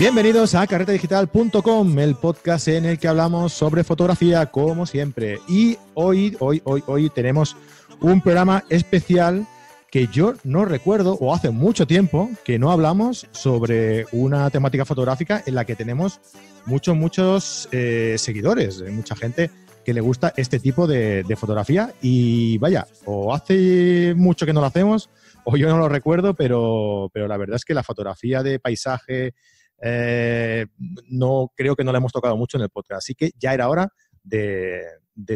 Bienvenidos a CarretaDigital.com, el podcast en el que hablamos sobre fotografía, como siempre. Y hoy, hoy, hoy, hoy tenemos un programa especial que yo no recuerdo, o hace mucho tiempo, que no hablamos sobre una temática fotográfica en la que tenemos muchos, muchos eh, seguidores, eh, mucha gente que le gusta este tipo de, fotografía. Y vaya, o hace mucho que no lo hacemos, o yo no lo recuerdo, pero, pero la verdad es que la fotografía de paisaje, eh, no creo que no le hemos tocado mucho en el podcast. Así que ya era hora de,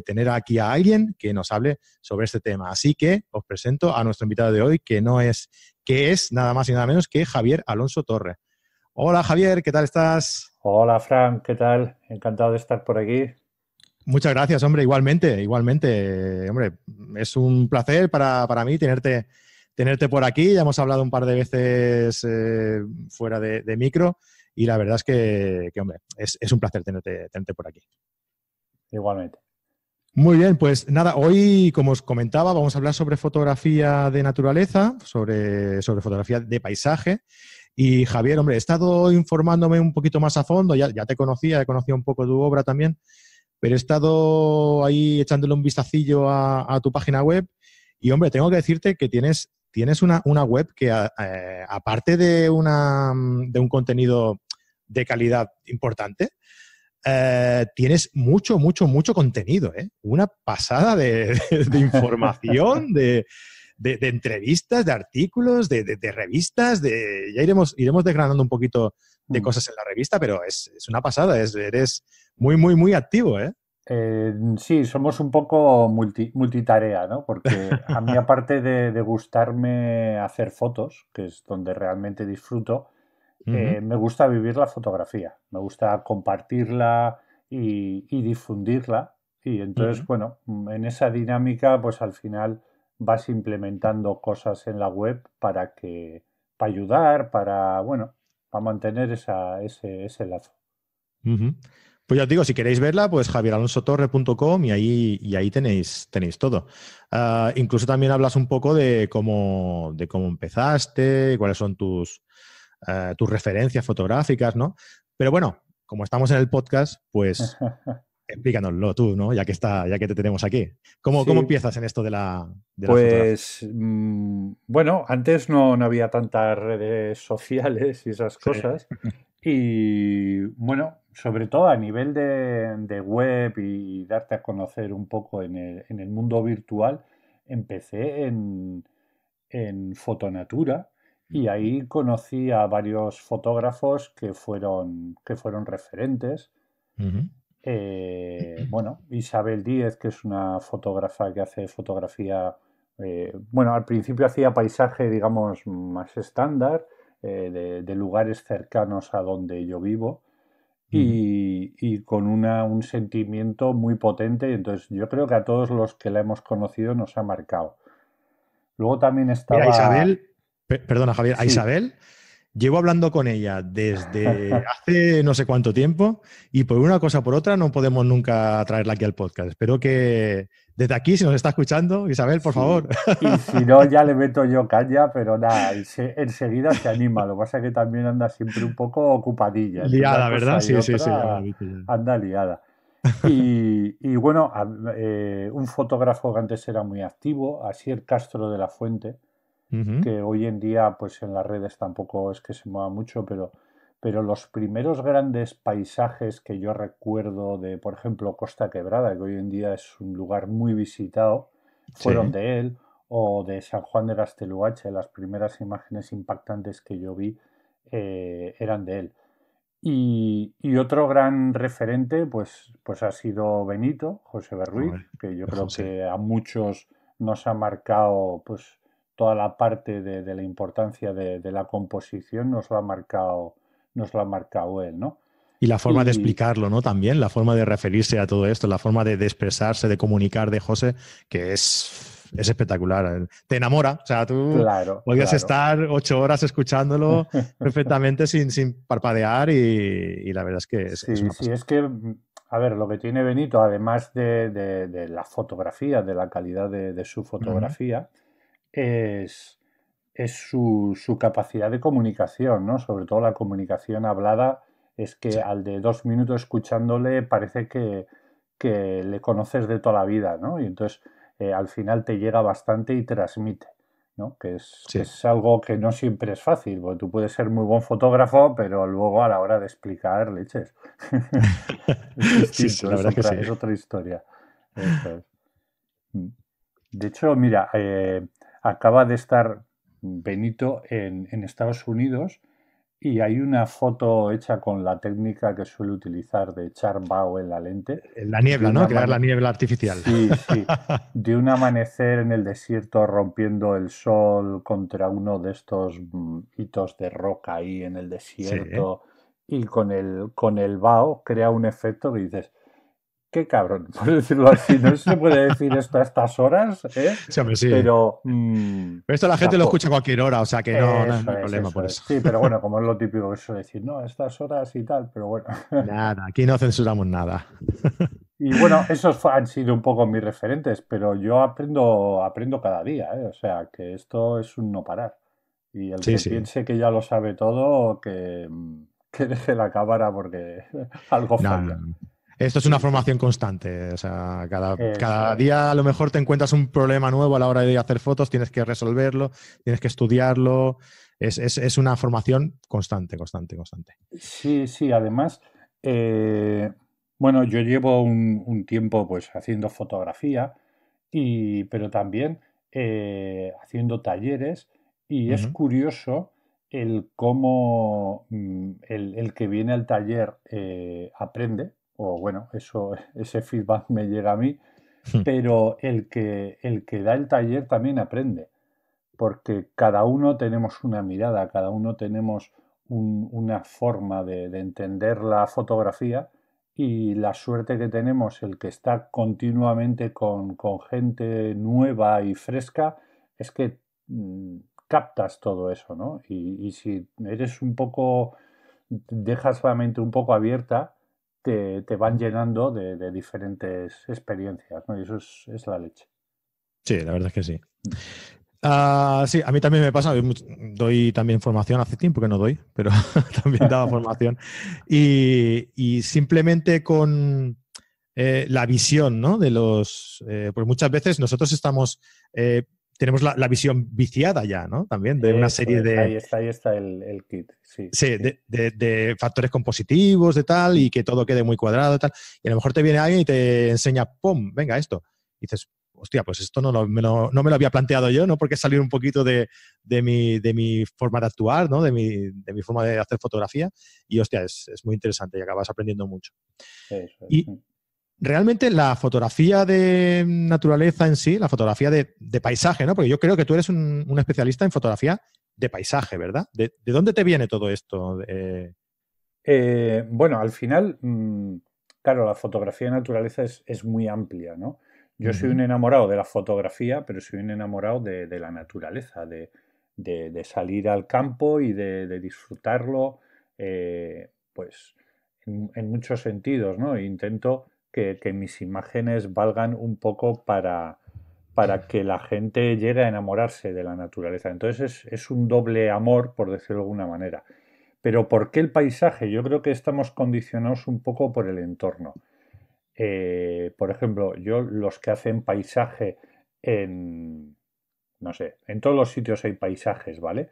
tener aquí a alguien que nos hable sobre este tema. Así que os presento a nuestro invitado de hoy, que no es, que es nada más y nada menos que Javier Alonso Torre. Hola Javier, ¿qué tal estás? Hola Frank, ¿qué tal? Encantado de estar por aquí. Muchas gracias, hombre, igualmente, igualmente. Hombre, es un placer para, mí tenerte, tenerte por aquí. Ya hemos hablado un par de veces eh, fuera de micro y la verdad es que, hombre, es, un placer tenerte, por aquí. Igualmente. Muy bien, pues nada, hoy, como os comentaba, vamos a hablar sobre fotografía de naturaleza, sobre, sobre fotografía de paisaje. Y Javier, hombre, he estado informándome un poquito más a fondo, ya, ya te conocía, he conocido un poco tu obra también, pero he estado ahí echándole un vistacillo a, a tu página web y, hombre, tengo que decirte que tienes tienes una, web que, eh, aparte de, una, de un contenido de calidad importante, eh, tienes mucho, mucho, mucho contenido, ¿eh? Una pasada de, información, de, entrevistas, de artículos, de, revistas, de... Ya iremos, iremos desgranando un poquito de mm. cosas en la revista, pero es, es una pasada, es, eres muy, muy, muy activo, ¿eh? Eh, sí, somos un poco multitarea, ¿no? Porque a mí, aparte de, gustarme hacer fotos, que es donde realmente disfruto, eh, me gusta vivir la fotografía, me gusta compartirla y, difundirla. Y entonces, bueno, mm, en esa dinámica, pues al final vas implementando cosas en la web para que, para ayudar, para, bueno, para mantener ese, ese lazo. Pues ya os digo, si queréis verla, pues javieralonsotorre.com y ahí, y ahí tenéis, tenéis todo. Ah, incluso también hablas un poco de cómo, de cómo empezaste, cuáles son tus, ah, tus referencias fotográficas, ¿no? Pero bueno, como estamos en el podcast, pues explícanoslo tú, ¿no? Ya que, está, ya que te tenemos aquí. ¿Cómo, ¿cómo empiezas en esto de la... pues, mm, bueno, antes no, había tantas redes sociales y esas cosas. Y bueno, sobre todo a nivel de, web y darte a conocer un poco en el, mundo virtual, empecé en, en Fotonatura y ahí conocí a varios fotógrafos que fueron, referentes. Eh, bueno, Isabel Díez, que es una fotógrafa que hace fotografía, eh, bueno, al principio hacía paisaje, digamos, más estándar, eh, de, lugares cercanos a donde yo vivo y, con una, un sentimiento muy potente. Entonces yo creo que a todos los que la hemos conocido nos ha marcado. Luego también estaba... ¿A Isabel, perdona Javier, a Isabel Llevo hablando con ella desde hace no sé cuánto tiempo y por una cosa o por otra no podemos nunca traerla aquí al podcast. Espero que desde aquí, si nos está escuchando, Isabel, por favor. Y si no, ya le meto yo caña, pero nada, enseguida se anima. Lo que pasa es que también anda siempre un poco ocupadilla. Liada, ¿verdad? Sí, sí, sí. Anda liada. Y, bueno, eh, un fotógrafo que antes era muy activo, el Castro de la Fuente que hoy en día pues en las redes tampoco es que se mueva mucho, pero, pero los primeros grandes paisajes que yo recuerdo de, por ejemplo, Costa Quebrada, que hoy en día es un lugar muy visitado, fueron de él, o de San Juan de Casteluache, las primeras imágenes impactantes que yo vi eh, eran de él. Y, otro gran referente, pues, pues ha sido Benito, José Berruiz, que yo creo que a muchos nos ha marcado pues, toda la parte de, la importancia de, la composición nos lo ha marcado, nos lo ha marcado él, ¿no? Y la forma de explicarlo, ¿no? También, la forma de referirse a todo esto, la forma de, expresarse, de comunicar de José, que es, es espectacular. Te enamora. O sea, tú claro, podías estar ocho horas escuchándolo perfectamente sin, parpadear y, la verdad es que es, sí, sí, que, a ver, lo que tiene Benito, además de, la fotografía, de la calidad de, su fotografía, es, es su, capacidad de comunicación, ¿no? Sobre todo la comunicación hablada, es que al de dos minutos escuchándole parece que, le conoces de toda la vida, ¿no? Y entonces eh, al final te llega bastante y transmite, ¿no? Que es, algo que no siempre es fácil, porque tú puedes ser muy buen fotógrafo, pero luego a la hora de explicar leches. es, otra, historia. Mm. de hecho, mira, eh, Acaba de estar Benito en, Estados Unidos y hay una foto hecha con la técnica que suele utilizar de echar vaho en la lente. La niebla, ¿no? Crear la niebla artificial. Sí, sí. De un amanecer en el desierto rompiendo el sol contra uno de estos mm, hitos de roca ahí en el desierto y con el, con el vaho crea un efecto que dices, qué cabrón, por decirlo así. No se puede decir esto a estas horas, ¿eh? sí, sí. Mm, pero... esto la gente lo escucha a cualquier hora, o sea que no, hay problema por eso. Sí, pero bueno, como es lo típico eso decir, no, a estas horas y tal, pero bueno. Nada, aquí no censuramos nada. Y bueno, esos han sido un poco mis referentes, pero yo aprendo, aprendo cada día, ¿eh? o sea que esto es un no parar. Y el que piense que ya lo sabe todo, que, mm, que deje la cámara porque algo falta. Esto es una formación constante. O sea, cada, día a lo mejor te encuentras un problema nuevo a la hora de hacer fotos, tienes que resolverlo, tienes que estudiarlo. Es, una formación constante, constante, constante. Sí, sí, además, eh, bueno, yo llevo un, tiempo pues haciendo fotografía, y, pero también eh, haciendo talleres, y es curioso el cómo mm, el, que viene al taller eh, aprende o bueno, eso, ese feedback me llega a mí, hmm. pero el que, el que da el taller también aprende, porque cada uno tenemos una mirada, cada uno tenemos una forma de, entender la fotografía y la suerte que tenemos, el que está continuamente con, gente nueva y fresca, es que mm, captas todo eso, ¿no? Y, y si eres un poco, dejas la mente un poco abierta, te, van llenando de, diferentes experiencias, ¿no? Y eso es, la leche. Sí, la verdad es que sí. Mm. Ah, sí, a mí también me pasa, doy también formación, hace tiempo que no doy, pero también daba formación. Y, simplemente con, eh, la visión ¿no? de los... Eh, pues muchas veces nosotros estamos eh, tenemos la, visión viciada ya, ¿no? También de una serie de... Ahí está, ahí está el, kit, sí. Sí, De, factores compositivos, de tal, y que todo quede muy cuadrado, y tal. Y a lo mejor te viene alguien y te enseña, ¡pum!, venga, esto. dices, hostia, pues esto no, me lo, había planteado yo, ¿no? Porque salir un poquito de, de, mi, de mi forma de actuar, ¿no? De mi, de mi forma de hacer fotografía. Y hostia, es, es muy interesante y acabas aprendiendo mucho. Eso, realmente la fotografía de naturaleza en sí, la fotografía de, paisaje, ¿no? Porque yo creo que tú eres un, especialista en fotografía de paisaje, ¿verdad? ¿De, dónde te viene todo esto? Eh, eh, bueno, al final, mm, claro, la fotografía de naturaleza es, muy amplia, ¿no? Yo soy un enamorado de la fotografía, pero soy un enamorado de, la naturaleza, de, salir al campo y de, disfrutarlo, eh, pues, en, en, muchos sentidos, ¿no? Intento que, mis imágenes valgan un poco para, para que la gente llegue a enamorarse de la naturaleza. Entonces es, un doble amor, por decirlo de alguna manera. Pero ¿por qué el paisaje? Yo creo que estamos condicionados un poco por el entorno. Eh, por ejemplo, yo los que hacen paisaje en, no sé, en todos los sitios hay paisajes, ¿vale?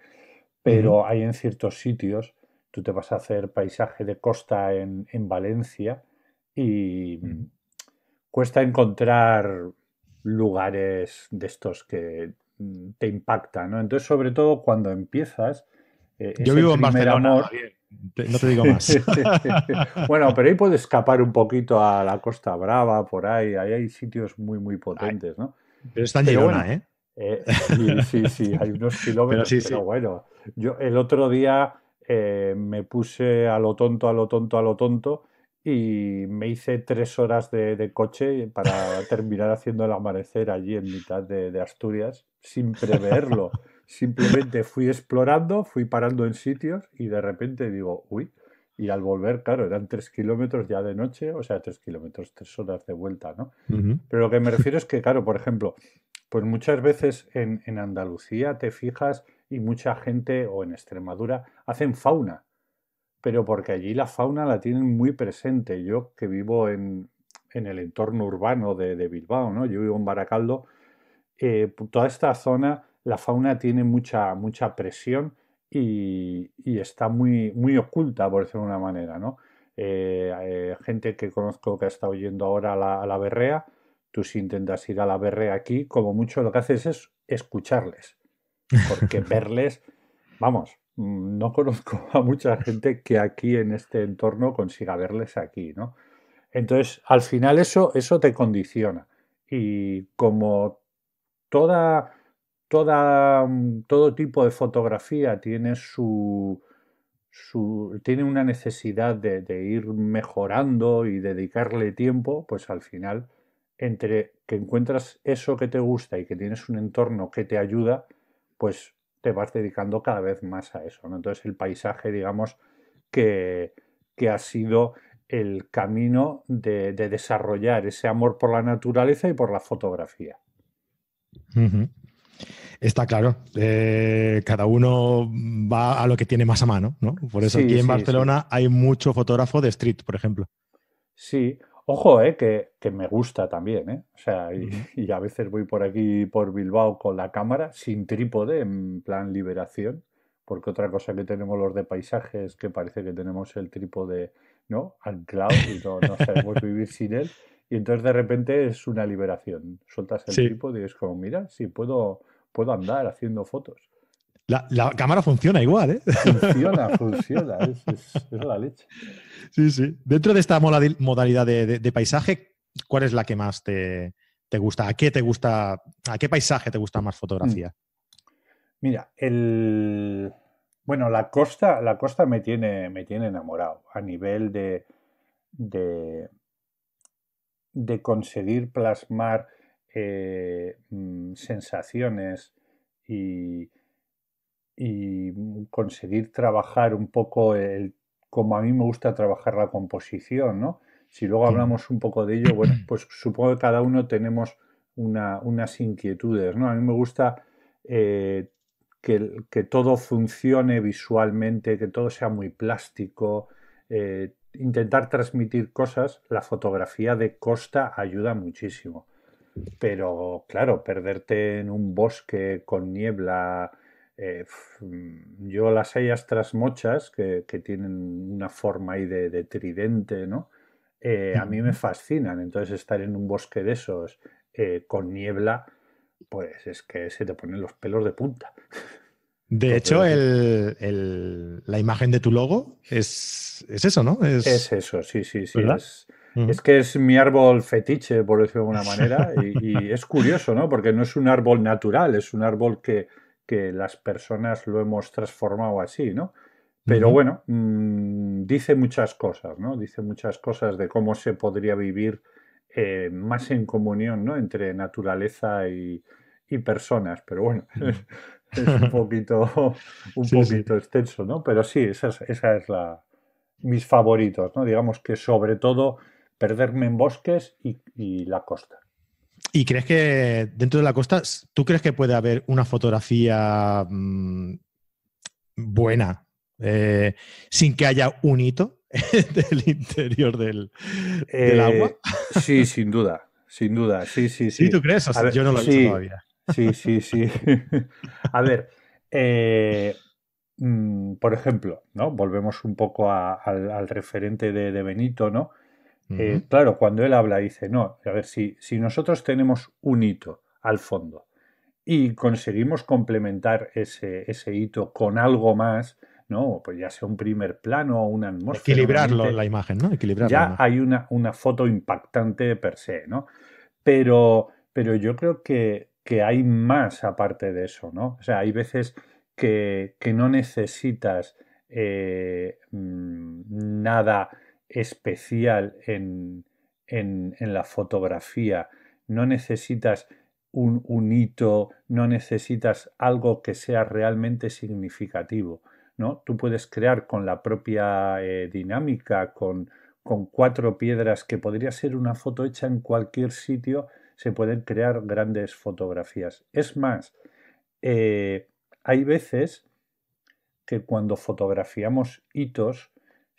Pero hay en ciertos sitios, tú te vas a hacer paisaje de costa en, en Valencia y cuesta encontrar lugares de estos que mm, te impactan, ¿no? Entonces, sobre todo cuando empiezas... Eh, yo vivo en Barcelona, no te digo más. bueno, pero ahí puedes escapar un poquito a la Costa Brava, por ahí, ahí hay sitios muy, muy potentes, ¿no? Pero está en ¿eh? eh sí, sí, hay unos kilómetros, pero, bueno, yo el otro día eh, me puse a lo tonto, a lo tonto, a lo tonto y me hice tres horas de, coche para terminar haciendo el amanecer allí en mitad de, Asturias sin preverlo. Simplemente fui explorando, fui parando en sitios y de repente digo, uy, y al volver, claro, eran tres kilómetros ya de noche, o sea, tres kilómetros, tres horas de vuelta, ¿no? Pero lo que me refiero es que, claro, por ejemplo, pues muchas veces en, en Andalucía te fijas y mucha gente, o en Extremadura, hacen fauna pero porque allí la fauna la tienen muy presente. Yo que vivo en, el entorno urbano de, Bilbao, ¿no? Yo vivo en Baracaldo, eh, pues, toda esta zona, la fauna tiene mucha, mucha presión y, está muy, muy oculta, por decirlo de una manera, ¿no? Eh, eh, gente que conozco que ha estado yendo ahora la, a la, berrea, tú si intentas ir a la berrea aquí, como mucho lo que haces es escucharles, porque verles, vamos, Mm, no conozco a mucha gente que aquí en este entorno consiga verles aquí, ¿no? Entonces, al final eso, eso te condiciona. Y como toda, toda, mm, todo tipo de fotografía tiene su, tiene una necesidad de, de, ir mejorando y dedicarle tiempo, pues al final, entre que encuentras eso que te gusta y que tienes un entorno que te ayuda, pues te vas dedicando cada vez más a eso. Entonces el paisaje, digamos, que, ha sido el camino de, desarrollar ese amor por la naturaleza y por la fotografía. Está claro. Eh, cada uno va a lo que tiene más a mano, Por eso aquí en Barcelona hay mucho fotógrafo de street, por ejemplo. Sí, Ojo, eh, que, me gusta también, ¿eh? O sea, y, a veces voy por aquí, por Bilbao, con la cámara, sin trípode, en plan liberación, porque otra cosa que tenemos los de paisajes, que parece que tenemos el trípode, ¿no? Anclado y no, sabemos vivir sin él. Y entonces de repente es una liberación. Sueltas el trípode y es como, mira, sí, puedo, puedo andar haciendo fotos. La, cámara funciona igual, ¿eh? Funciona, funciona, es, la leche. Sí, sí. Dentro de esta modalidad de, paisaje, ¿cuál es la que más te, gusta? ¿A qué te gusta? ¿A qué paisaje te gusta más fotografía? Mm. Mira, el bueno, la costa, la costa me tiene, me tiene enamorado a nivel de, de, conseguir plasmar eh, mm, sensaciones y y mm, conseguir trabajar un poco el, como a mí me gusta trabajar la composición, ¿no? Si luego hablamos un poco de ello, bueno, pues supongo que cada uno tenemos unas inquietudes, ¿no? A mí me gusta eh, que, que, todo funcione visualmente, que todo sea muy plástico, eh, intentar transmitir cosas. La fotografía de costa ayuda muchísimo. Pero claro, perderte en un bosque con niebla, eh, mm, yo las hayas trasmochas, que, que, tienen una forma ahí de, tridente, ¿no? Eh, a mí me fascinan. Entonces, estar en un bosque de esos eh, con niebla, pues es que se te ponen los pelos de punta. De hecho, la imagen de tu logo es, es eso, ¿no? Es, eso, sí, sí, sí. Es, que es mi árbol fetiche, por decirlo de alguna manera, y, es curioso, ¿no? Porque no es un árbol natural, es un árbol que, que las personas lo hemos transformado así, ¿no? Pero bueno, mm, dice muchas cosas, ¿no? Dice muchas cosas de cómo se podría vivir eh, más en comunión, ¿no? Entre naturaleza y, personas. Pero bueno, es, un poquito, un poquito extenso, ¿no? Pero sí, esa es, la mis favoritos, ¿no? Digamos que sobre todo perderme en bosques y la costa. ¿Y crees que dentro de la costa, tú crees que puede haber una fotografía mm, buena eh, sin que haya un hito del interior del, eh, agua? Sí, sin duda, sin duda, sí, sí, sí. tú crees? yo no lo he sí, todavía. Sí, sí, sí. a ver, eh, mm, por ejemplo, ¿no? Volvemos un poco al, referente de Benito, ¿no? Eh, claro, cuando él habla dice, no, a ver, si, si nosotros tenemos un hito al fondo y conseguimos complementar ese, hito con algo más, ¿no? Pues ya sea un primer plano o una atmósfera. Equilibrarlo la imagen, ¿no? ya hay una, una, foto impactante per se, ¿no? Pero, pero yo creo que, hay más aparte de eso, ¿no? O sea, hay veces que, no necesitas eh, mm, nada especial en, la fotografía. No necesitas un, hito, no necesitas algo que sea realmente significativo. ¿no? Tú puedes crear con la propia eh, dinámica, con, cuatro piedras, que podría ser una foto hecha en cualquier sitio, se pueden crear grandes fotografías. Es más, eh, hay veces que cuando fotografiamos hitos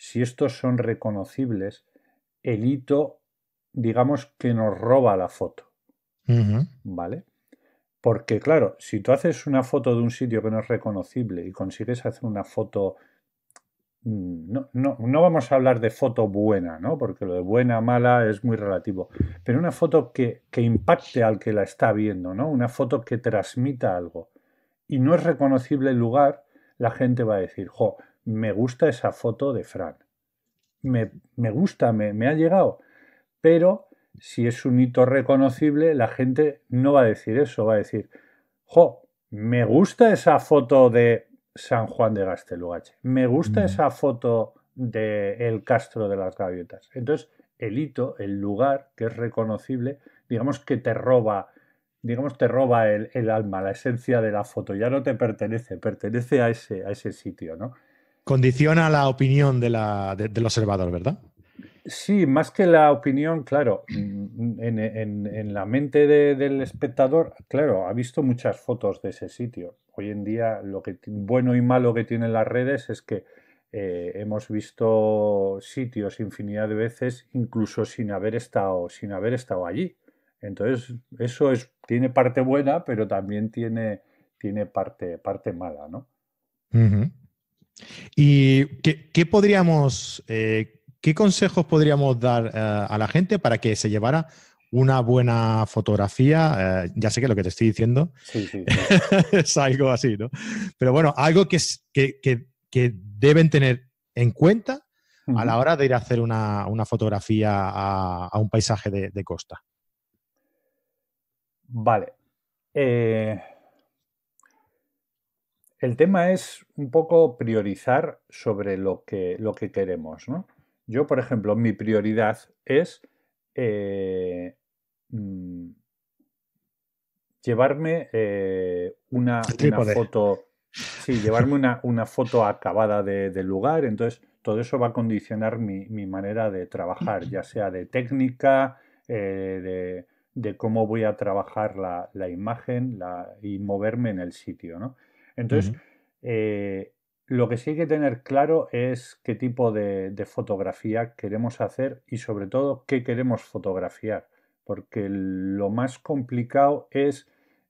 si estos son reconocibles, el hito, digamos que nos roba la foto. ¿Vale? Porque claro, si tú haces una foto de un sitio que no es reconocible y consigues hacer una foto... Mm, no, vamos a hablar de foto buena, ¿no? Porque lo de buena, mala es muy relativo. Pero una foto que, que impacte al que la está viendo, ¿no? Una foto que transmita algo. Y no es reconocible el lugar, la gente va a decir, jo, me gusta esa foto de Fran. Me, gusta, me, ha llegado. Pero si es un hito reconocible, la gente no va a decir eso, va a decir, jo, me gusta esa foto de San Juan de Gastelugache, me gusta mm. esa foto de El Castro de las Gaviotas. Entonces, el hito, el lugar que es reconocible, digamos que te roba digamos, te roba el, alma, la esencia de la foto, ya no te pertenece, pertenece a ese, a ese sitio, ¿no? condiciona la opinión de del observador, ¿verdad? Sí, más que la opinión, claro, en, la mente del espectador, claro, ha visto muchas fotos de ese sitio. Hoy en día, lo que bueno y malo que tienen las redes es que eh, hemos visto sitios infinidad de veces, incluso sin haber estado, sin haber estado allí. Entonces, eso es, tiene parte buena, pero también tiene, parte, mala, ¿no? ¿Y qué, podríamos, eh, qué consejos podríamos dar eh, a la gente para que se llevara una buena fotografía? Eh, ya sé que lo que te estoy diciendo es algo así, ¿no? Pero bueno, algo que, deben tener en cuenta a la hora de ir a hacer una, fotografía a, un paisaje de, costa. Vale. El tema es un poco priorizar sobre lo que, lo que queremos. ¿no? Yo, por ejemplo, mi prioridad es eh, mm, llevarme eh, una, foto. Sí, llevarme una, foto acabada del lugar. Entonces, todo eso va a condicionar mi, manera de trabajar, ya sea de técnica, eh, de, cómo voy a trabajar la, imagen y moverme en el sitio. ¿no? Entonces, eh, lo que sí hay que tener claro es qué tipo de, fotografía queremos hacer y sobre todo qué queremos fotografiar, porque lo más complicado es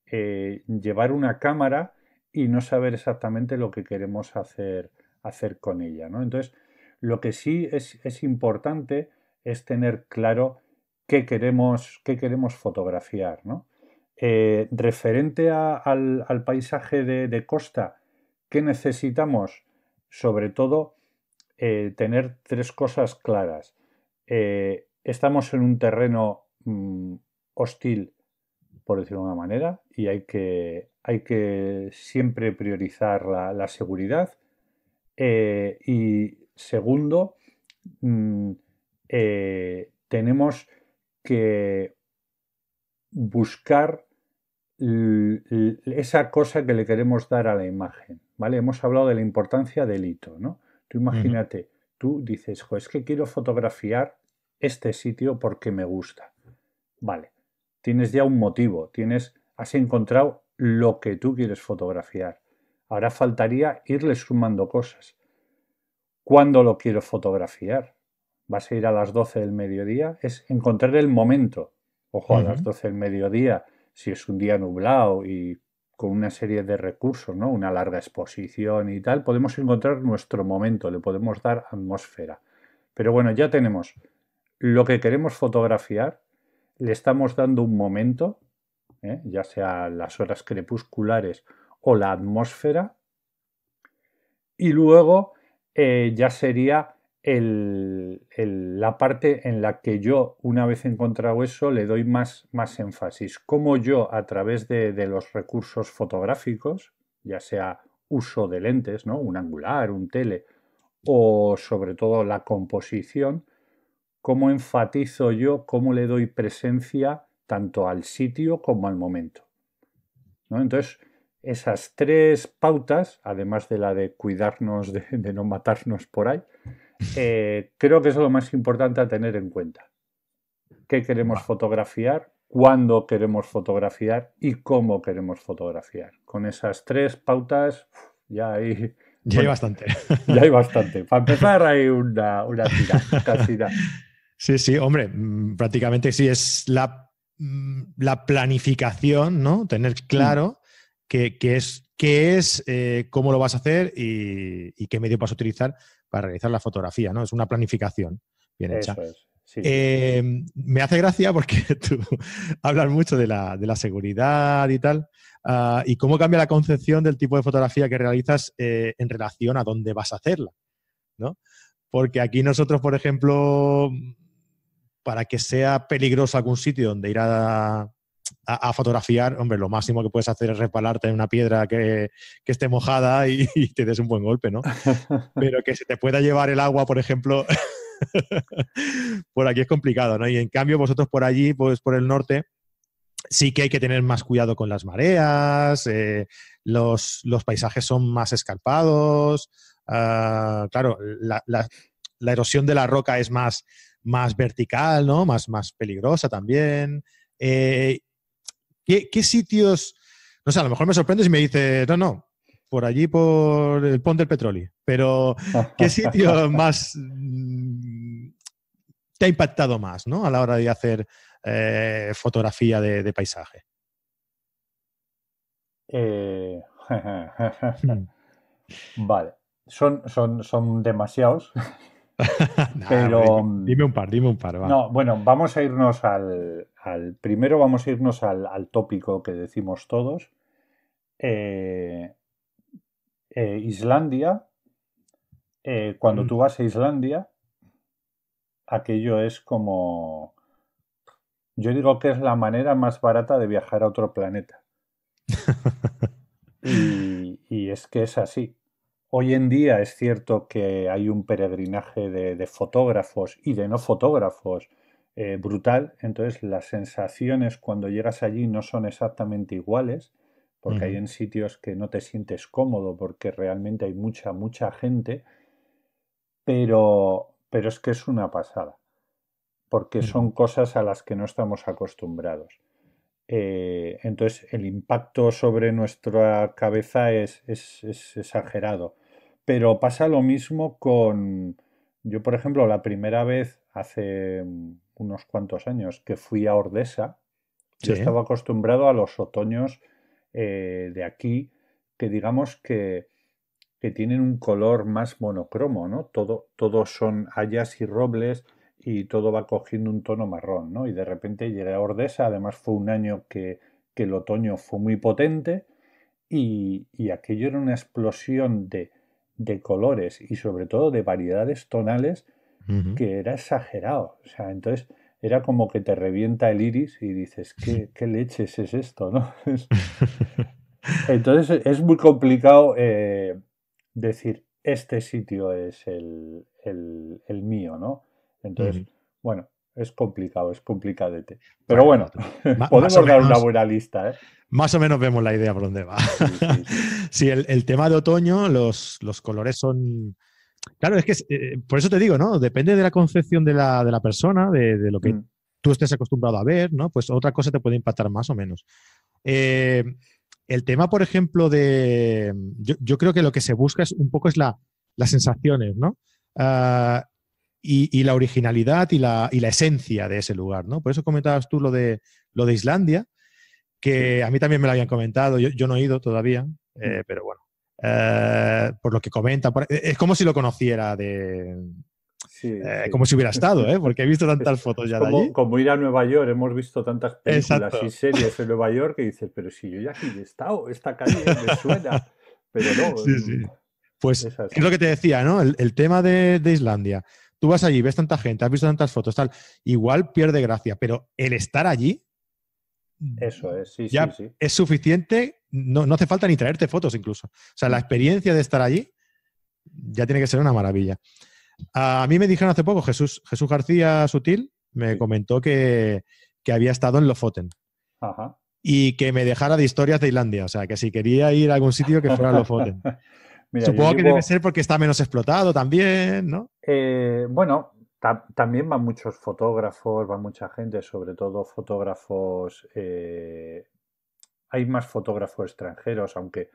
eh, llevar una cámara y no saber exactamente lo que queremos hacer, con ella. ¿no? Entonces, lo que sí es, es importante es tener claro qué queremos, qué queremos fotografiar. ¿no? Eh, referente al, paisaje de, costa, ¿qué necesitamos? Sobre todo, eh, tener tres cosas claras. Eh, estamos en un terreno mm, hostil, por decirlo de una manera, y hay que, hay que siempre priorizar la, seguridad. y segundo, mm, tenemos que buscar esa cosa que le queremos dar a la imagen, ¿vale? Hemos hablado de la importancia del hito, ¿no? Tú imagínate, tú dices, es que quiero fotografiar este sitio porque me gusta. Vale, tienes ya un motivo, tienes, has encontrado lo que tú quieres fotografiar. Ahora faltaría irle sumando cosas. ¿Cuándo lo quiero fotografiar? ¿Vas a ir a las 12 del mediodía? Es encontrar el momento Ojo, a las 12 del mediodía, si es un día nublado y con una serie de recursos, ¿no? una larga exposición y tal, podemos encontrar nuestro momento, le podemos dar atmósfera. Pero bueno, ya tenemos lo que queremos fotografiar, le estamos dando un momento, ¿eh? ya sea las horas crepusculares o la atmósfera, y luego eh, ya sería la parte en la que yo, una vez encontrado eso, le doy más, más énfasis. Cómo yo, a través de, los recursos fotográficos, ya sea uso de lentes, ¿no? un angular, un tele, o sobre todo la composición, cómo enfatizo yo, cómo le doy presencia tanto al sitio como al momento. Entonces, esas tres pautas, además de la de cuidarnos de no matarnos por ahí, eh, creo que es lo más importante a tener en cuenta. ¿Qué queremos fotografiar? ¿Cuándo queremos fotografiar? ¿Y cómo queremos fotografiar? Con esas tres pautas ya hay... bastante. Ya hay bastante. Para empezar hay una, una tira, Sí, sí, hombre, mm, prácticamente sí es la, mm, planificación, ¿no? Tener mm. claro qué es, qué es eh, cómo lo vas a hacer y, y, qué medio vas a utilizar para realizar la fotografía, ¿no? Es una planificación bien hecha. Em, me hace gracia porque tú hablas mucho de la, seguridad y tal, ah, y cómo cambia la concepción del tipo de fotografía que realizas eh, en relación a dónde vas a hacerla, ¿no? Porque aquí nosotros, por ejemplo, para que sea peligroso algún sitio donde ir a, a, fotografiar, hombre, lo máximo que puedes hacer es resbalarte en una piedra que, que esté mojada y, te des un buen golpe, ¿no? Pero que se te pueda llevar el agua, por ejemplo, por aquí es complicado, ¿no? Y en cambio, vosotros por allí, pues por el norte, sí que hay que tener más cuidado con las mareas, eh, los, los, paisajes son más escarpados, ah, claro, la, la, la, erosión de la roca es más, más vertical, ¿no? Más, más peligrosa también. Eh, ¿Qué, sitios? No sé, a lo mejor me sorprende si me dices, no, no, por allí, por el Ponte del Petroli. Pero, ¿qué sitio más mm, te ha impactado más ¿no? a la hora de hacer eh, fotografía de, paisaje? Eh, hmm. vale, son, son, son demasiados. Pero, mm, dime, un par, dime un par. No, bueno, vamos a irnos al, primero, vamos a irnos al, tópico que decimos todos. Eh, eh, Islandia, eh, cuando mm. tú vas a Islandia, aquello es como... Yo digo que es la manera más barata de viajar a otro planeta. y es que es así. Hoy en día es cierto que hay un peregrinaje de, fotógrafos y de no fotógrafos eh, brutal, entonces las sensaciones cuando llegas allí no son exactamente iguales, porque hay en sitios que no te sientes cómodo, porque realmente hay mucha, mucha gente, pero, es que es una pasada, porque mm. son cosas a las que no estamos acostumbrados. Eh, entonces el impacto sobre nuestra cabeza es exagerado. Pero pasa lo mismo con, yo por ejemplo, la primera vez hace mm, unos cuantos años que fui a Ordesa, yo estaba acostumbrado a los otoños eh, de aquí, que digamos que, que, tienen un color más monocromo, ¿no? Todo, son hayas y robles y todo va cogiendo un tono marrón, ¿no? Y de repente llegué a Ordesa, además fue un año que, el otoño fue muy potente y aquello era una explosión de de colores y sobre todo de variedades tonales que era exagerado. O sea, entonces era como que te revienta el iris y dices, ¿qué, leches es esto? ¿no? entonces es muy complicado eh, decir, este sitio es el, el, mío, ¿no? Entonces, bueno, es complicado, es complicadete. Pero bueno, podemos dar una buena lista. ¿eh? Más o menos vemos la idea por dónde va sí, el, tema de otoño, los, los colores son... Claro, es que eh, por eso te digo, ¿no? Depende de la concepción de la, de la persona, de, lo que mm. tú estés acostumbrado a ver, ¿no? Pues otra cosa te puede impactar más o menos. Eh, el tema, por ejemplo, de. Yo, yo, creo que lo que se busca es un poco es las sensaciones, ¿no? Ah, y, y, la originalidad y la, esencia de ese lugar, ¿no? Por eso comentabas tú lo de, lo de Islandia, que a mí también me lo habían comentado, yo, yo no he ido todavía, eh, pero bueno, eh, por lo que comenta, e, es como si lo conociera de... Eh, como si hubiera estado, porque he visto tantas fotos ya de allí. Como ir a Nueva York, hemos visto tantas películas y series en Nueva York que dices, pero si yo ya aquí he estado, esta calle me suena, pero no. Sí, sí. Mm, pues es, lo que te decía, ¿no? El, tema de, de Islandia tú vas allí, ves tanta gente, has visto tantas fotos, tal, igual pierde gracia, pero el estar allí, eso es, sí, sí, Es suficiente, no, hace falta ni traerte fotos incluso. O sea, la experiencia de estar allí ya tiene que ser una maravilla. A mí me dijeron hace poco, Jesús, Jesús García Sutil me comentó que, había estado en Lofoten. Ajá. Y que me dejara de historias de Islandia. O sea, que si quería ir a algún sitio que fuera Lofoten. Supongo que debe ser porque está menos explotado también, ¿no? Eh, bueno, también van muchos fotógrafos, va mucha gente, sobre todo fotógrafos. Eh, hay más fotógrafos extranjeros, aunque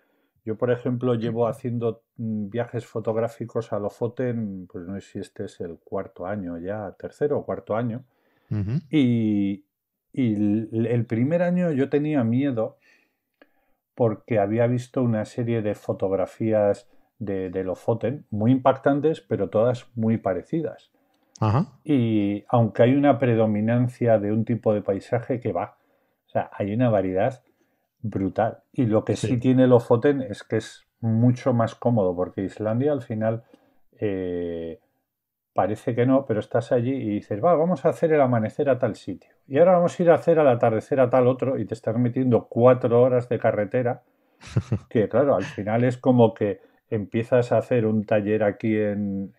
yo, por ejemplo, llevo haciendo mm, viajes fotográficos a Lofoten, pues no sé si este es el cuarto año ya, tercero o cuarto año. Y, el, primer año yo tenía miedo porque había visto una serie de fotografías de, de Lofoten muy impactantes, pero todas muy parecidas. Y aunque hay una predominancia de un tipo de paisaje que va, o sea, hay una variedad brutal. Y lo que sí, tiene tiene foten es que es mucho más cómodo, porque Islandia al final eh, parece que no, pero estás allí y dices, va, vamos a hacer el amanecer a tal sitio. Y ahora vamos a ir a hacer al atardecer a tal otro y te estás metiendo cuatro horas de carretera, que claro, al final es como que empiezas a hacer un taller aquí en,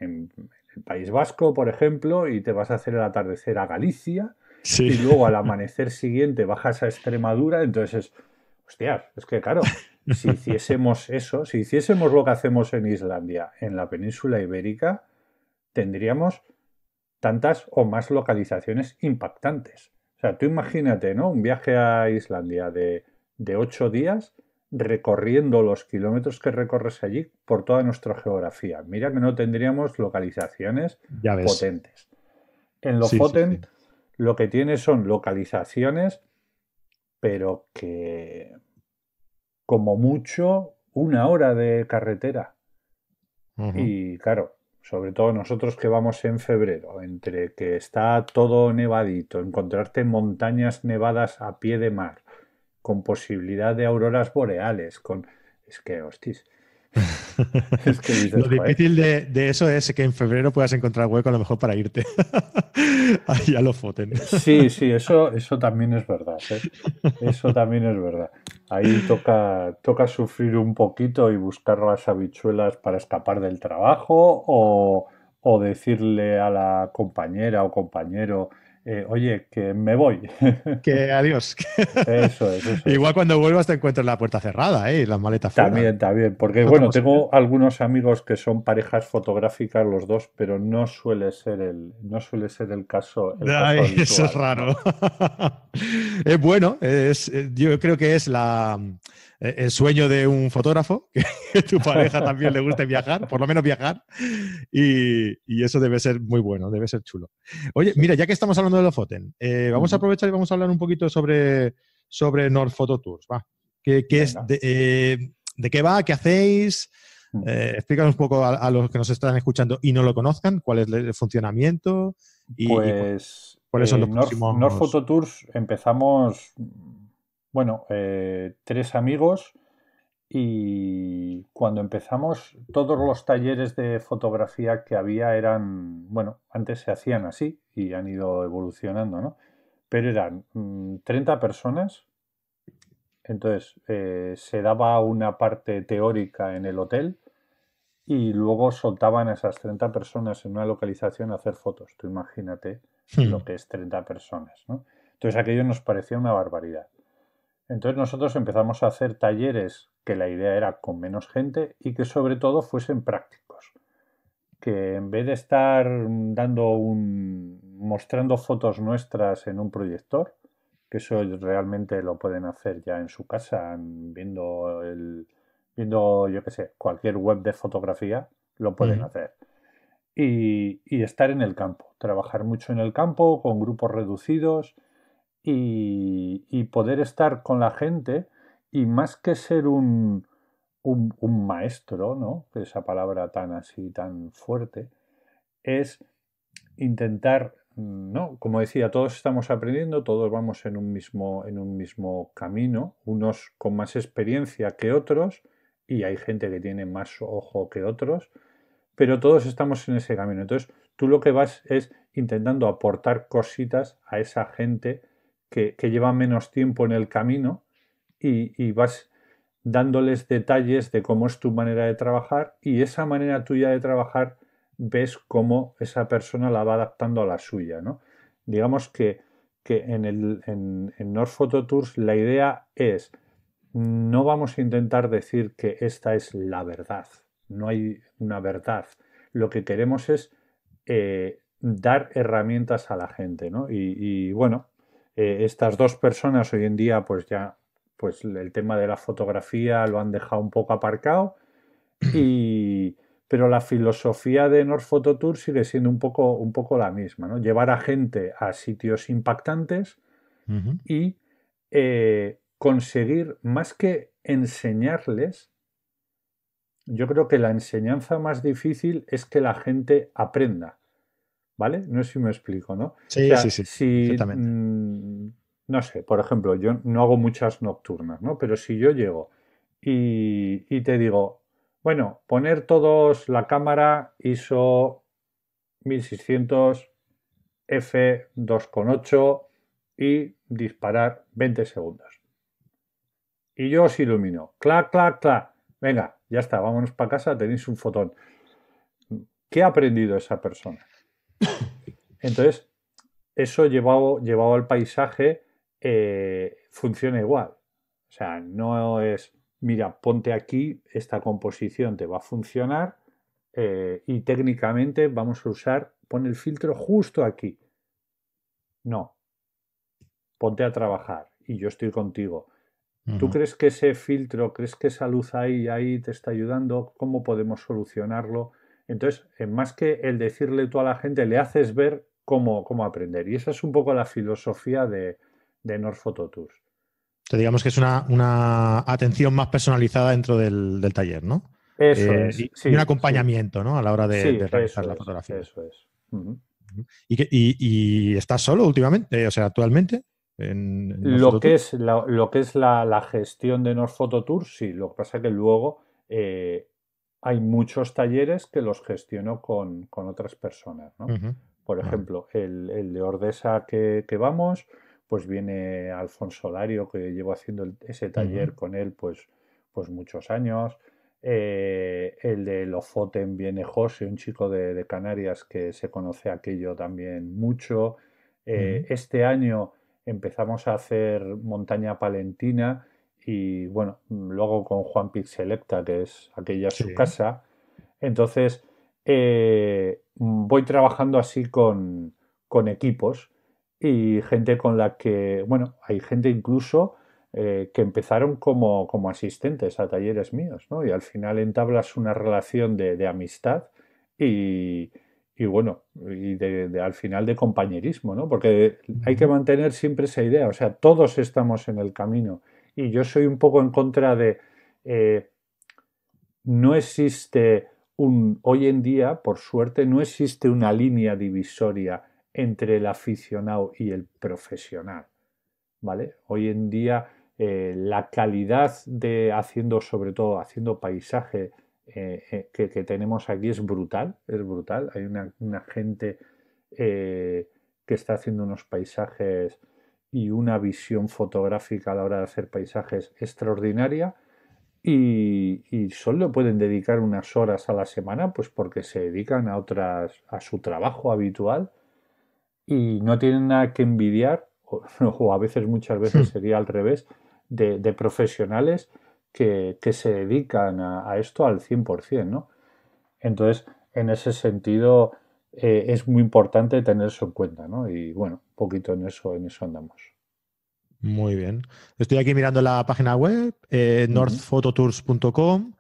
el País Vasco, por ejemplo, y te vas a hacer el atardecer a Galicia. Y luego al amanecer siguiente bajas a Extremadura. Entonces, hostias, es que claro, si hiciésemos eso, si hiciésemos lo que hacemos en Islandia, en la península ibérica, tendríamos tantas o más localizaciones impactantes. O sea, tú imagínate, ¿no? Un viaje a Islandia de ocho días recorriendo los kilómetros que recorres allí por toda nuestra geografía. Mira que no tendríamos localizaciones potentes. En los sí, lo que tiene son localizaciones, pero que como mucho una hora de carretera. Y claro, sobre todo nosotros que vamos en febrero, entre que está todo nevadito, encontrarte montañas nevadas a pie de mar, con posibilidad de auroras boreales, con... Es que, hostis. lo difícil de, eso es que en febrero puedas encontrar hueco a lo mejor para irte. Ahí ya lo foten. sí, sí, eso, eso también es verdad. ¿eh? Eso también es verdad. Ahí toca, toca sufrir un poquito y buscar las habichuelas para escapar del trabajo o, o decirle a la compañera o compañero eh, oye, que me voy. Que adiós. Igual cuando vuelvas te encuentras la puerta cerrada ¿eh? y las maletas fuera. También, también. Porque, bueno, tengo algunos amigos que son parejas fotográficas los dos, pero no suele ser el, no suele ser el caso. eso es raro. bueno, es, yo creo que es la eh, el sueño de un fotógrafo, que tu pareja también le guste viajar, por lo menos viajar, y, eso debe ser muy bueno, debe ser chulo. Oye, mira, ya que estamos hablando de los FOTEN, eh, vamos a aprovechar y vamos a hablar un poquito sobre, sobre North Photo Tours, va. es, eh, de, qué va? ¿Qué hacéis? Mm. explícanos un poco a, los que nos están escuchando y no lo conozcan, cuál es el funcionamiento y, pues, cuáles son los North Photo Tours empezamos bueno, eh, tres amigos y cuando empezamos todos los talleres de fotografía que había eran, bueno, antes se hacían así y han ido evolucionando, ¿no? Pero eran 30 mm, personas, entonces eh, se daba una parte teórica en el hotel y luego soltaban a esas 30 personas en una localización a hacer fotos. Tú imagínate hmm. lo que es 30 personas, ¿no? Entonces aquello nos parecía una barbaridad. Entonces nosotros empezamos a hacer talleres que la idea era con menos gente y que sobre todo fuesen prácticos. Que en vez de estar dando mostrando fotos nuestras en un proyector, que eso realmente lo pueden hacer ya en su casa, viendo viendo, yo qué cualquier web de fotografía, lo pueden hacer. y, estar en el campo, trabajar mucho en el campo, con grupos reducidos y, poder estar con la gente y más que ser un, maestro, ¿no? Esa palabra tan así, tan fuerte, es intentar, ¿no? Como decía, todos estamos aprendiendo, todos vamos en un mismo, en un mismo camino, unos con más experiencia que otros, y hay gente que tiene más ojo que otros, pero todos estamos en ese camino. Entonces, tú lo que vas es intentando aportar cositas a esa gente que, lleva menos tiempo en el camino y, vas dándoles detalles de cómo es tu manera de trabajar y esa manera tuya de trabajar ves cómo esa persona la va adaptando a la suya. ¿no? Digamos que, en, el, North Photo Tours la idea es no vamos a intentar decir que esta es la verdad, no hay una verdad. Lo que queremos es eh, dar herramientas a la gente, ¿no? y, bueno, eh, estas dos personas hoy en día, pues ya, pues el tema de la fotografía lo han dejado un poco aparcado. Y, pero la filosofía de North Photo Tour sigue siendo un poco, un poco la misma, ¿no? Llevar a gente a sitios impactantes y eh, conseguir, más que enseñarles, yo creo que la enseñanza más difícil es que la gente aprenda. ¿Vale? No sé si me explico, ¿no? Sí, sí, sí. Exactamente. Mm, no sé, por ejemplo, yo no hago muchas nocturnas, ¿no? Pero si yo llego y, y te digo, bueno, poner todos la cámara ISO 1600 F2.8 y disparar 20 segundos. Y yo os ilumino. Clac, clac, clac. Venga, ya está, vámonos para casa, tenéis un fotón. ¿Qué ha aprendido esa persona? Entonces, eso llevado, llevado al paisaje eh, funciona igual. O sea, no es, mira, ponte aquí, esta composición te va a funcionar eh, y técnicamente vamos a usar, pon el filtro justo aquí. No, ponte a trabajar y yo estoy contigo. ¿Tú crees que ese filtro, crees que esa luz ahí, ahí te está ayudando? ¿Cómo podemos solucionarlo? Entonces, eh, más que el decirle tú a la gente, le haces ver cómo, aprender. Y esa es un poco la filosofía de, North Photo Tours. Entonces, digamos que es una, atención más personalizada dentro del, taller, ¿no? Eso eh, es. Y, un acompañamiento, ¿no? A la hora de, realizar la fotografía. Eso es. ¿Y, estás solo últimamente? O sea, actualmente. lo, que es la, lo que es la, gestión de North Photo Tours, sí. Lo que pasa es que luego eh, hay muchos talleres que los gestiono con, otras personas. ¿no? Por ejemplo, el, de Ordesa que, vamos, pues viene Alfonso Lario, que llevo haciendo ese taller con él pues, pues muchos años. Eh, el de Lofoten viene José, un chico de, Canarias que se conoce aquello también mucho. Eh, este año empezamos a hacer montaña palentina, y bueno, mm, luego con Juan Pixelepta, que es aquella su casa. Entonces, eh, voy trabajando así con, con, equipos y gente con la que, bueno, hay gente incluso eh, que empezaron como, asistentes a talleres míos, ¿no? Y al final entablas una relación de, amistad y, bueno, y de, al final de compañerismo, ¿no? Porque hay que mantener siempre esa idea, o sea, todos estamos en el camino y yo soy un poco en contra de... Eh, no existe un... Hoy en día, por suerte, no existe una línea divisoria entre el aficionado y el profesional. ¿Vale? Hoy en día eh, la calidad de haciendo, sobre todo haciendo paisaje eh, que, tenemos aquí es brutal, es brutal. Hay una gente que está haciendo unos paisajes y una visión fotográfica a la hora de hacer paisajes extraordinaria y, solo pueden dedicar unas horas a la semana pues porque se dedican a otras a su trabajo habitual y no tienen nada que envidiar o, a veces muchas veces hmm. sería al revés de, profesionales que, se dedican a, esto al 100%, ¿no? Entonces, en ese sentido, eh, es muy importante tener eso en cuenta, ¿no? Y bueno, poquito en eso, en eso andamos. Muy bien. Estoy aquí mirando la página web, eh, northphototours.com,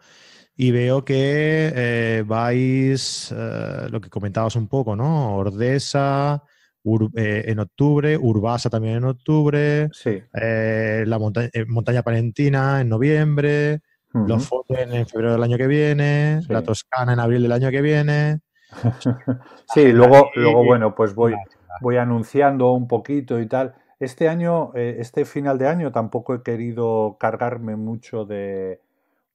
y veo que eh, vais, eh, lo que comentabas un poco, ¿no? Ordesa eh, en octubre, Urbasa también en octubre, la montaña palentina en noviembre, los Foten en febrero del año que viene, la Toscana en abril del año que viene. sí, luego, luego bueno, pues voy voy anunciando un poquito y tal. Este año, eh, este final de año, tampoco he querido cargarme mucho de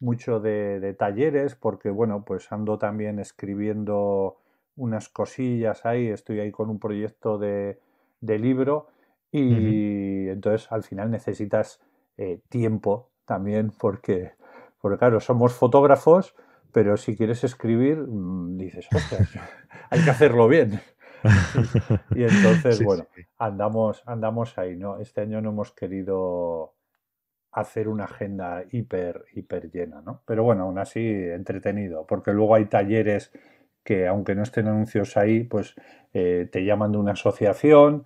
mucho de, talleres, porque bueno, pues ando también escribiendo unas cosillas ahí, estoy ahí con un proyecto de, de libro, y entonces al final necesitas eh, tiempo también, porque, porque claro, somos fotógrafos, pero si quieres escribir, mm, dices, hay que hacerlo bien y entonces, bueno, Andamos, andamos ahí, ¿no? Este año no hemos querido hacer una agenda hiper, hiper llena, ¿no? Pero bueno, aún así entretenido, porque luego hay talleres que aunque no estén anuncios ahí, pues eh, te llaman de una asociación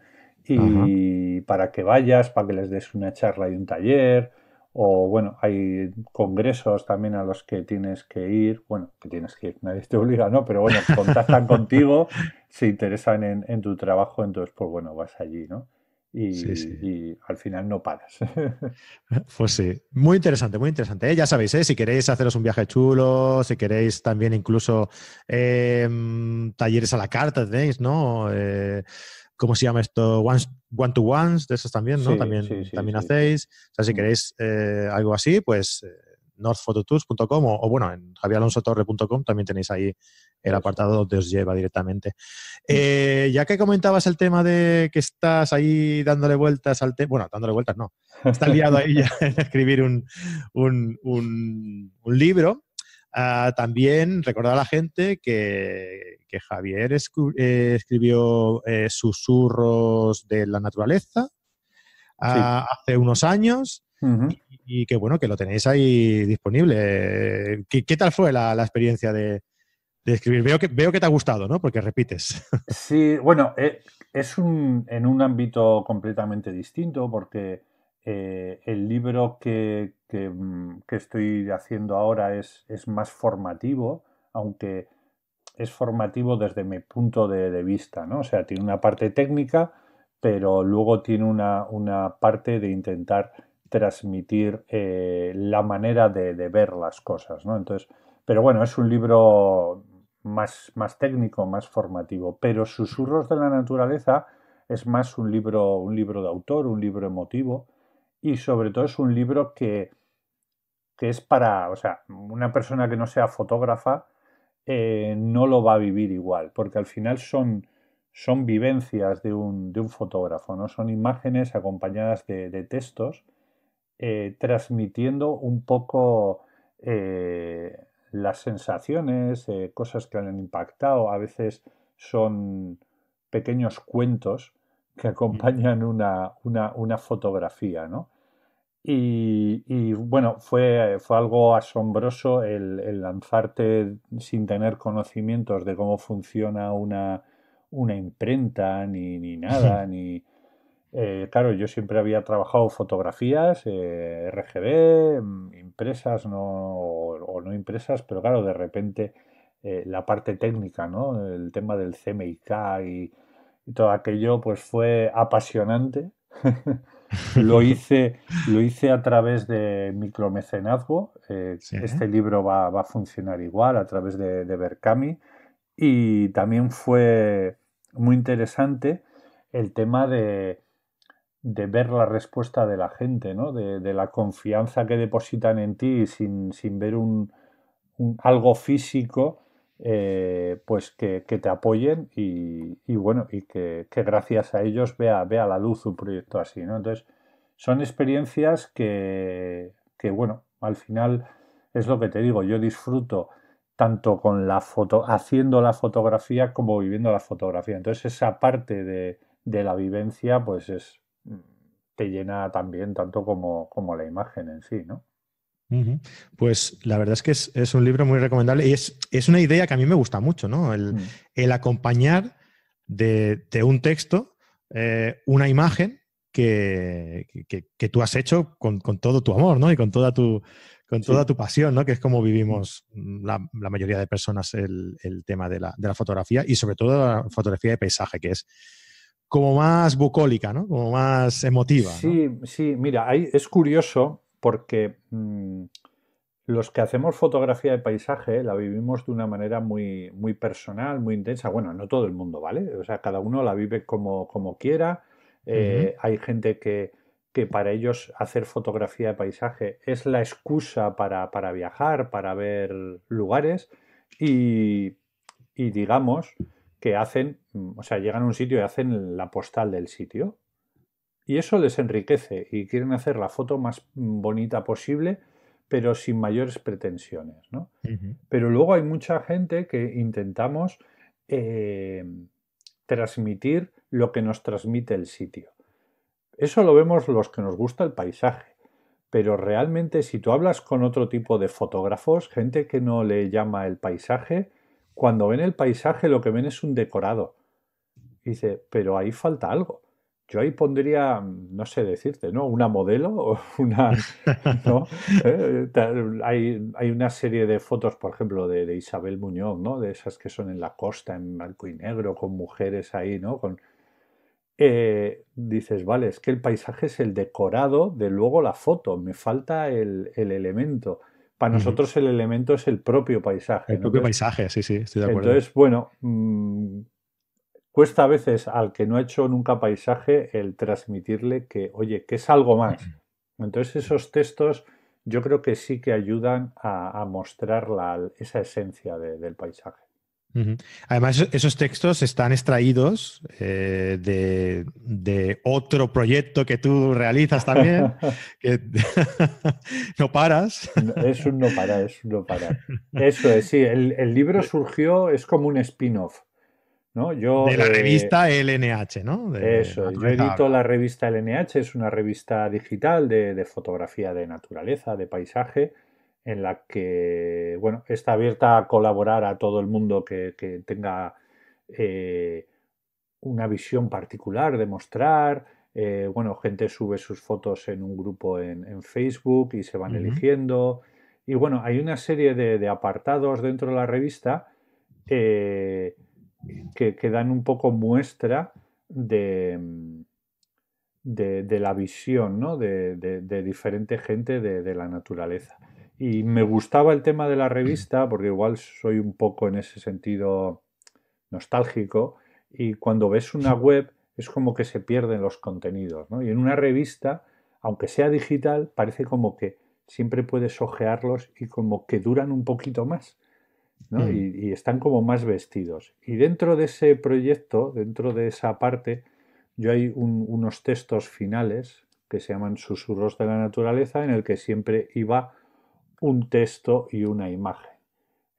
y para que vayas, para que les des una charla y un taller o bueno, hay congresos también a los que tienes que ir, bueno, que tienes que ir, nadie te obliga, ¿no? Pero bueno, contactan contigo, se interesan en, tu trabajo, entonces pues bueno, vas allí, ¿no? Y, al final no paras. pues sí, muy interesante, muy interesante. ¿eh? Ya sabéis, ¿eh? si queréis haceros un viaje chulo, si queréis también incluso eh, talleres a la carta, tenéis, ¿no? ¿cómo se llama esto? one to ones, de esas también, ¿no? también también hacéis. O sea, si mm. queréis eh, algo así, pues eh, northphototours.com o, bueno, en javialonsotorre.com también tenéis ahí el apartado donde os lleva directamente. Mm. Eh, ya que comentabas el tema de que estás ahí dándole vueltas al tema, bueno, dándole vueltas no, estás liado ahí ya en escribir un, un, un, un libro, Ah, también recordar a la gente que, Javier eh, escribió eh, Susurros de la Naturaleza ah, hace unos años y, que bueno, que lo tenéis ahí disponible. ¿Qué, tal fue la, experiencia de, escribir? Veo que, veo que te ha gustado, ¿no? Porque repites. Sí, bueno, eh, es en un ámbito completamente distinto porque eh, el libro que, que, mm, estoy haciendo ahora es, más formativo, aunque es formativo desde mi punto de, vista, ¿no? O sea, tiene una parte técnica, pero luego tiene una, parte de intentar transmitir eh, la manera de, ver las cosas, pero bueno, es un libro más, más técnico, más formativo, pero Susurros de la Naturaleza es más un libro, un libro de autor, un libro emotivo, y sobre todo es un libro que, es para, o sea, una persona que no sea fotógrafa eh, no lo va a vivir igual, porque al final son, son vivencias de un, fotógrafo, ¿no? son imágenes acompañadas de, textos eh, transmitiendo un poco eh, las sensaciones, cosas que le han impactado, a veces son pequeños cuentos que acompañan una, una, fotografía, ¿no? Y, bueno, fue, fue algo asombroso el, lanzarte sin tener conocimientos de cómo funciona una, una imprenta, ni, nada, ni... Eh, claro, yo siempre había trabajado fotografías, eh, RGB, impresas no, o, no impresas, pero claro, de repente eh, la parte técnica, ¿no? El tema del CMYK y y todo aquello pues fue apasionante. lo, hice, a través de micromecenazgo. Eh, este libro va, a funcionar igual a través de, de Berkami. Y también fue muy interesante el tema de, de ver la respuesta de la gente, ¿no? de, la confianza que depositan en ti sin, sin ver un algo físico eh, pues que, te apoyen y, bueno, y que, gracias a ellos vea, vea la luz un proyecto así, ¿no? Entonces, son experiencias que, que, bueno, al final es lo que te digo, yo disfruto tanto con la foto, haciendo la fotografía como viviendo la fotografía. Entonces, esa parte de, la vivencia, pues es te llena también tanto como, como la imagen en sí, ¿no? Pues la verdad es que es, un libro muy recomendable y es, una idea que a mí me gusta mucho, ¿no? El, mm. acompañar de, un texto eh, una imagen que, tú has hecho con, todo tu amor, ¿no? Y con toda tu, con toda tu pasión, ¿no? Que es como vivimos mm, la, mayoría de personas el, tema de la, fotografía y sobre todo la fotografía de paisaje, que es como más bucólica, ¿no? Como más emotiva. Sí, sí, mira, es curioso porque mm, los que hacemos fotografía de paisaje la vivimos de una manera muy, personal, muy intensa. Bueno, no todo el mundo, ¿vale? O sea, cada uno la vive como, quiera. Eh, hay gente que, para ellos hacer fotografía de paisaje es la excusa para, viajar, para ver lugares y, y digamos que hacen, o sea, llegan a un sitio y hacen la postal del sitio. Y eso les enriquece y quieren hacer la foto más bonita posible, pero sin mayores pretensiones. Pero luego hay mucha gente que intentamos eh, transmitir lo que nos transmite el sitio. Eso lo vemos los que nos gusta el paisaje, pero realmente si tú hablas con otro tipo de fotógrafos, gente que no le llama el paisaje, cuando ven el paisaje lo que ven es un decorado. Dice, pero ahí falta algo. Yo ahí pondría, no sé decirte, ¿no? Una modelo una. Eh, hay, una serie de fotos, por ejemplo, de, Isabel Muñoz, ¿no? De esas que son en la costa, en blanco y negro, con mujeres ahí, ¿no? Con, eh, dices, vale, es que el paisaje es el decorado de luego la foto, me falta el, elemento. Para nosotros el elemento es el propio paisaje. El propio paisaje, sí, sí, estoy de acuerdo. Entonces, bueno, mm, Cuesta a veces al que no ha hecho nunca paisaje el transmitirle que, oye, que es algo más. Entonces esos textos yo creo que sí que ayudan a, mostrar esa esencia del paisaje. Además, esos textos están extraídos eh, de, otro proyecto que tú realizas también, no paras. Es un no parar, es un no parar. Eso es, sí, el libro eh. surgió, es como un spin-off. Yo, de la eh, revista LNH, ¿no? eso, yo edito la revista LNH, es una revista digital de, fotografía de naturaleza, de paisaje, en la que, bueno, está abierta a colaborar a todo el mundo que, tenga eh, una visión particular de mostrar. Eh, bueno, gente sube sus fotos en un grupo en, Facebook y se van eligiendo. Y bueno, hay una serie de, apartados dentro de la revista que que, dan un poco muestra de, la visión ¿no? de, de, diferente gente de, la naturaleza. Y me gustaba el tema de la revista, mm. porque igual soy un poco en ese sentido nostálgico, y cuando ves una web es como que se pierden los contenidos. ¿no? Y en una revista, aunque sea digital, parece como que siempre puedes ojearlos y como que duran un poquito más. Mm. Y, están como más vestidos. Y dentro de ese proyecto, dentro de esa parte, yo hay unos textos finales que se llaman Susurros de la Naturaleza, en el que siempre iba un texto y una imagen.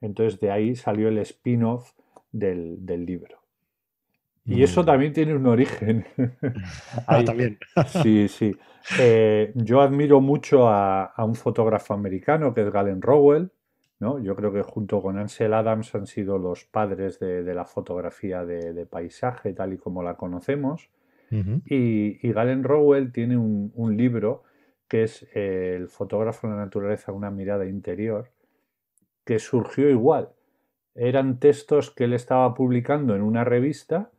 Entonces de ahí salió el spin-off del, libro. Y mm. eso también tiene un origen. ah, también. sí, sí. Eh, yo admiro mucho a, un fotógrafo americano que es Galen Rowell, yo creo que junto con Ansel Adams han sido los padres de, la fotografía de, paisaje, tal y como la conocemos. y, Galen Rowell tiene un, libro que es eh, El fotógrafo de la naturaleza, una mirada interior, que surgió igual. Eran textos que él estaba publicando en una revista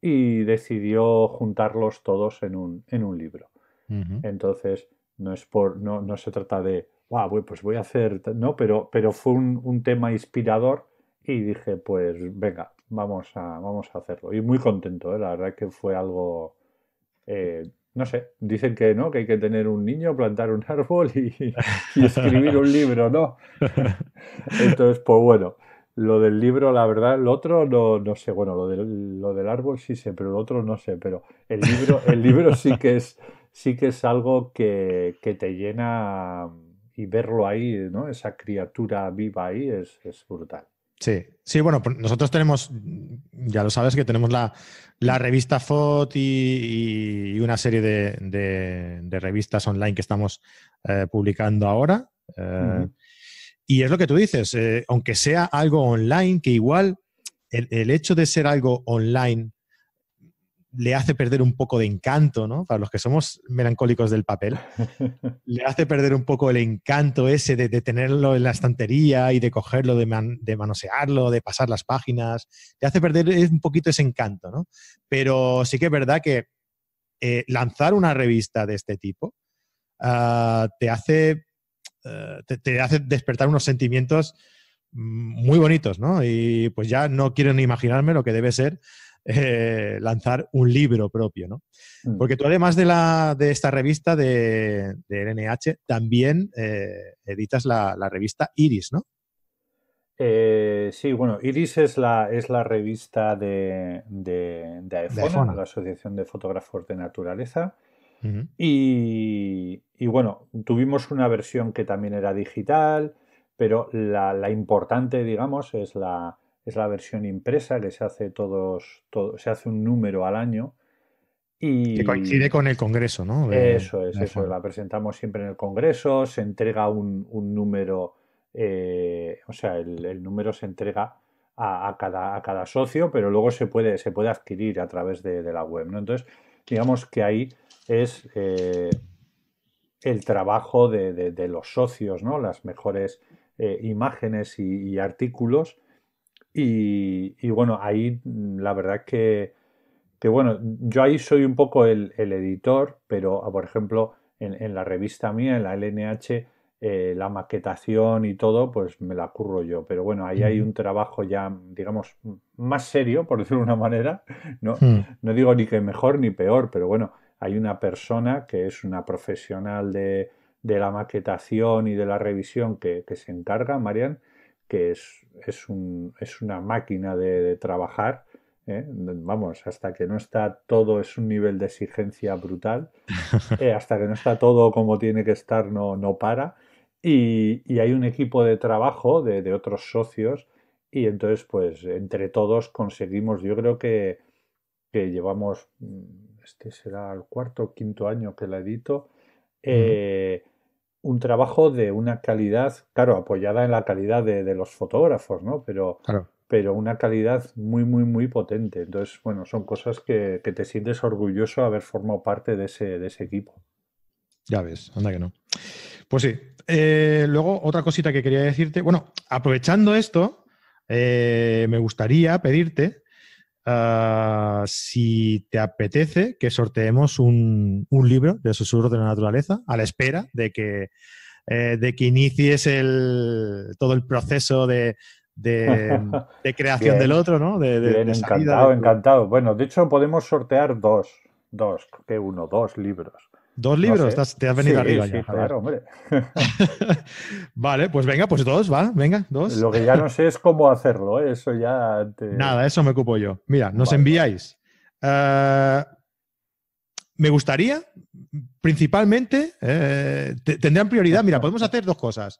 y decidió juntarlos todos en un, en un libro. Entonces, no, es por, no, no se trata de wow, pues voy a hacer, ¿no? Pero, pero fue un, tema inspirador y dije, pues venga, vamos a, vamos a hacerlo. Y muy contento, ¿eh? la verdad que fue algo, eh, no sé, dicen que no, que hay que tener un niño, plantar un árbol y, escribir un libro, ¿no? Entonces, pues bueno. Lo del libro, la verdad, el otro no, no sé, bueno, lo del, lo del árbol sí sé, pero el otro no sé, pero el libro, el libro sí que es, sí que es algo que, que te llena y verlo ahí, ¿no? Esa criatura viva ahí es, brutal. Sí, sí, bueno, pues nosotros tenemos, ya lo sabes, que tenemos la, la revista FOT y, una serie de, revistas online que estamos eh, publicando ahora. Eh, y es lo que tú dices, eh, aunque sea algo online, que igual el, hecho de ser algo online le hace perder un poco de encanto, ¿no? Para los que somos melancólicos del papel, le hace perder un poco el encanto ese de, tenerlo en la estantería y de cogerlo, de, manosearlo, de pasar las páginas, le hace perder un poquito ese encanto, ¿no? Pero sí que es verdad que eh, lanzar una revista de este tipo ah, te, hace, eh, te, hace despertar unos sentimientos mm, muy bonitos, ¿no? Y pues ya no quiero ni imaginarme lo que debe ser eh, lanzar un libro propio, ¿no? Mm. Porque tú además de, esta revista de, NH, también eh, editas la, revista Iris, ¿no? Eh, sí, bueno, Iris es la, es la revista de, de, la Asociación de Fotógrafos de Naturaleza. y, bueno, tuvimos una versión que también era digital, pero la importante, digamos, es la, es la versión impresa que se hace todos, se hace un número al año. Y... Que coincide con el Congreso, ¿no? eso es, eso. La presentamos siempre en el Congreso, se entrega un, número, eh, o sea, el, número se entrega a, cada, socio, pero luego se puede, se puede adquirir a través de, la web, Entonces, digamos que ahí es eh, el trabajo de, los socios, ¿no? Las mejores eh, imágenes y artículos y, bueno, ahí mm, la verdad es que, que, bueno, yo ahí soy un poco el, editor, pero ah, por ejemplo, en, la revista mía, en la LNH, eh, la maquetación y todo, pues me la curro yo. Pero bueno, ahí hay un trabajo ya, mm, digamos, más serio, por decirlo de una manera. Hmm. No, digo ni que mejor ni peor, pero bueno, hay una persona que es una profesional de, de la maquetación y de la revisión que, que se encarga, Marian, que es, es, un, es una máquina de, trabajar. ¿eh? Vamos, hasta que no está todo, es un nivel de exigencia brutal. Eh, hasta que no está todo como tiene que estar, no, no para. Y, hay un equipo de trabajo de, otros socios. Y entonces, pues, entre todos conseguimos, yo creo que, llevamos, mm, este será el cuarto o quinto año que la edito. Eh, un trabajo de una calidad, claro, apoyada en la calidad de, los fotógrafos, ¿no? Pero, pero una calidad muy, muy, muy potente. Entonces, bueno, son cosas que, te sientes orgulloso de haber formado parte de ese, de ese equipo. Ya ves, anda que no. Pues sí. Eh, luego, otra cosita que quería decirte. Bueno, aprovechando esto, eh, me gustaría pedirte Ah, si te apetece que sorteemos un, libro de susurros de la naturaleza a la espera de que, eh, de que inicies el, todo el proceso de, de, creación del otro, ¿no? De, encantado, encantado. Bueno, de hecho podemos sortear dos, dos, que uno, dos libros. Dos libros, te, has, venido arriba sí, hombre. vale, pues venga, pues dos, va, venga, dos. Lo que ya no sé es cómo hacerlo, ¿eh? eso ya. Nada, eso me ocupo yo. Mira, nos enviáis. Eh, me gustaría, principalmente, eh, tendrán prioridad. Mira, podemos hacer dos cosas.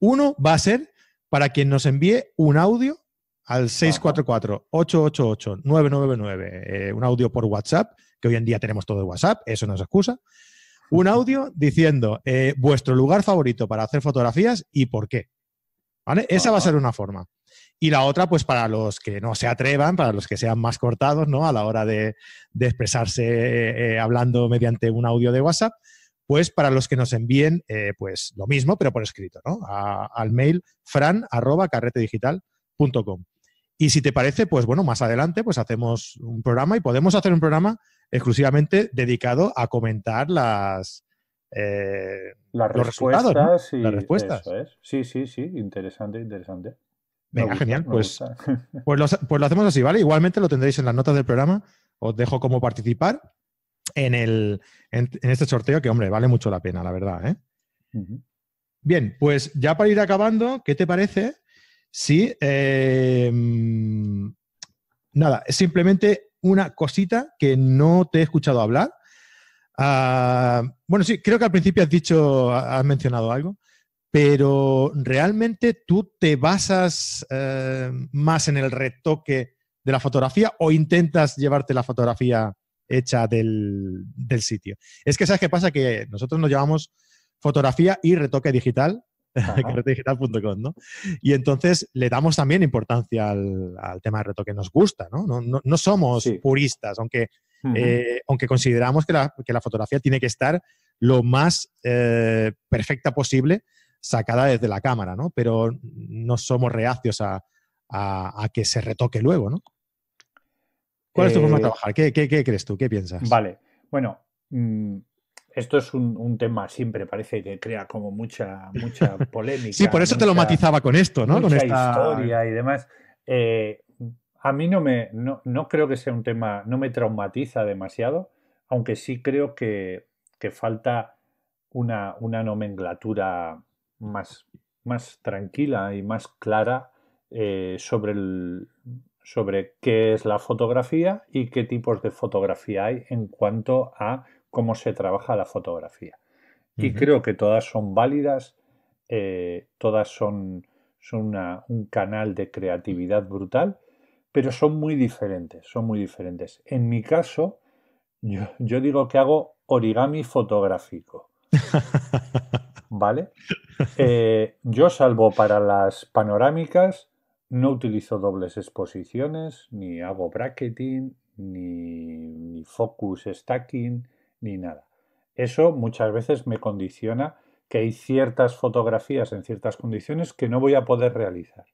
uno va a ser para quien nos envíe un audio al 644-888-999, un audio por WhatsApp que hoy en día tenemos todo de WhatsApp, eso no es excusa. Un audio diciendo eh, vuestro lugar favorito para hacer fotografías y por qué. Esa va a ser una forma. Y la otra, pues para los que no se atrevan, para los que sean más cortados, ¿no? A la hora de, expresarse eh, eh, hablando mediante un audio de WhatsApp, pues para los que nos envíen, pues lo mismo, pero por escrito, ¿no? al mail fran.carretedigital.com Y si te parece, pues bueno, más adelante, pues hacemos un programa y podemos hacer un programa exclusivamente dedicado a comentar las, eh, las respuestas y Sí, sí, sí, interesante, interesante. Venga, genial. Pues, pues, pues, lo, hacemos así, ¿vale? Igualmente lo tendréis en las notas del programa. Os dejo cómo participar en, este sorteo que, hombre, vale mucho la pena, la verdad. ¿eh? Bien, pues ya para ir acabando, ¿qué te parece? Sí, eh, nada, simplemente una cosita que no te he escuchado hablar. Ah, bueno, sí, creo que al principio has dicho, has mencionado algo, pero realmente tú te basas eh, más en el retoque de la fotografía o intentas llevarte la fotografía hecha del, del, sitio. Es que, ¿sabes qué pasa? Que nosotros nos llevamos fotografía y retoque digital Y entonces le damos también importancia al, tema de retoque. nos gusta, ¿no? No, somos puristas, aunque, eh, aunque consideramos que la, fotografía tiene que estar lo más eh, perfecta posible sacada desde la cámara, ¿no? Pero no somos reacios a, que se retoque luego, ¿no? ¿Cuál es tu forma de eh, trabajar? ¿Qué, qué, crees tú? ¿Qué piensas? Vale, bueno, mm, esto es un, tema siempre, parece que crea como mucha, mucha polémica. sí, por eso te lo matizaba con esto, ¿no? con esta historia y demás. Eh, a mí no me, creo que sea un tema, no me traumatiza demasiado, aunque sí creo que, falta una, nomenclatura más, más tranquila y más clara eh, sobre, el, sobre qué es la fotografía y qué tipos de fotografía hay en cuanto a cómo se trabaja la fotografía. Y creo que todas son válidas, eh, todas son, un canal de creatividad brutal, pero son muy diferentes, son muy diferentes. En mi caso, yo, digo que hago origami fotográfico. ¿Vale? Eh, yo salvo para las panorámicas, no utilizo dobles exposiciones, ni hago bracketing, ni focus stacking, ni nada. Eso muchas veces me condiciona que hay ciertas fotografías en ciertas condiciones que no voy a poder realizar.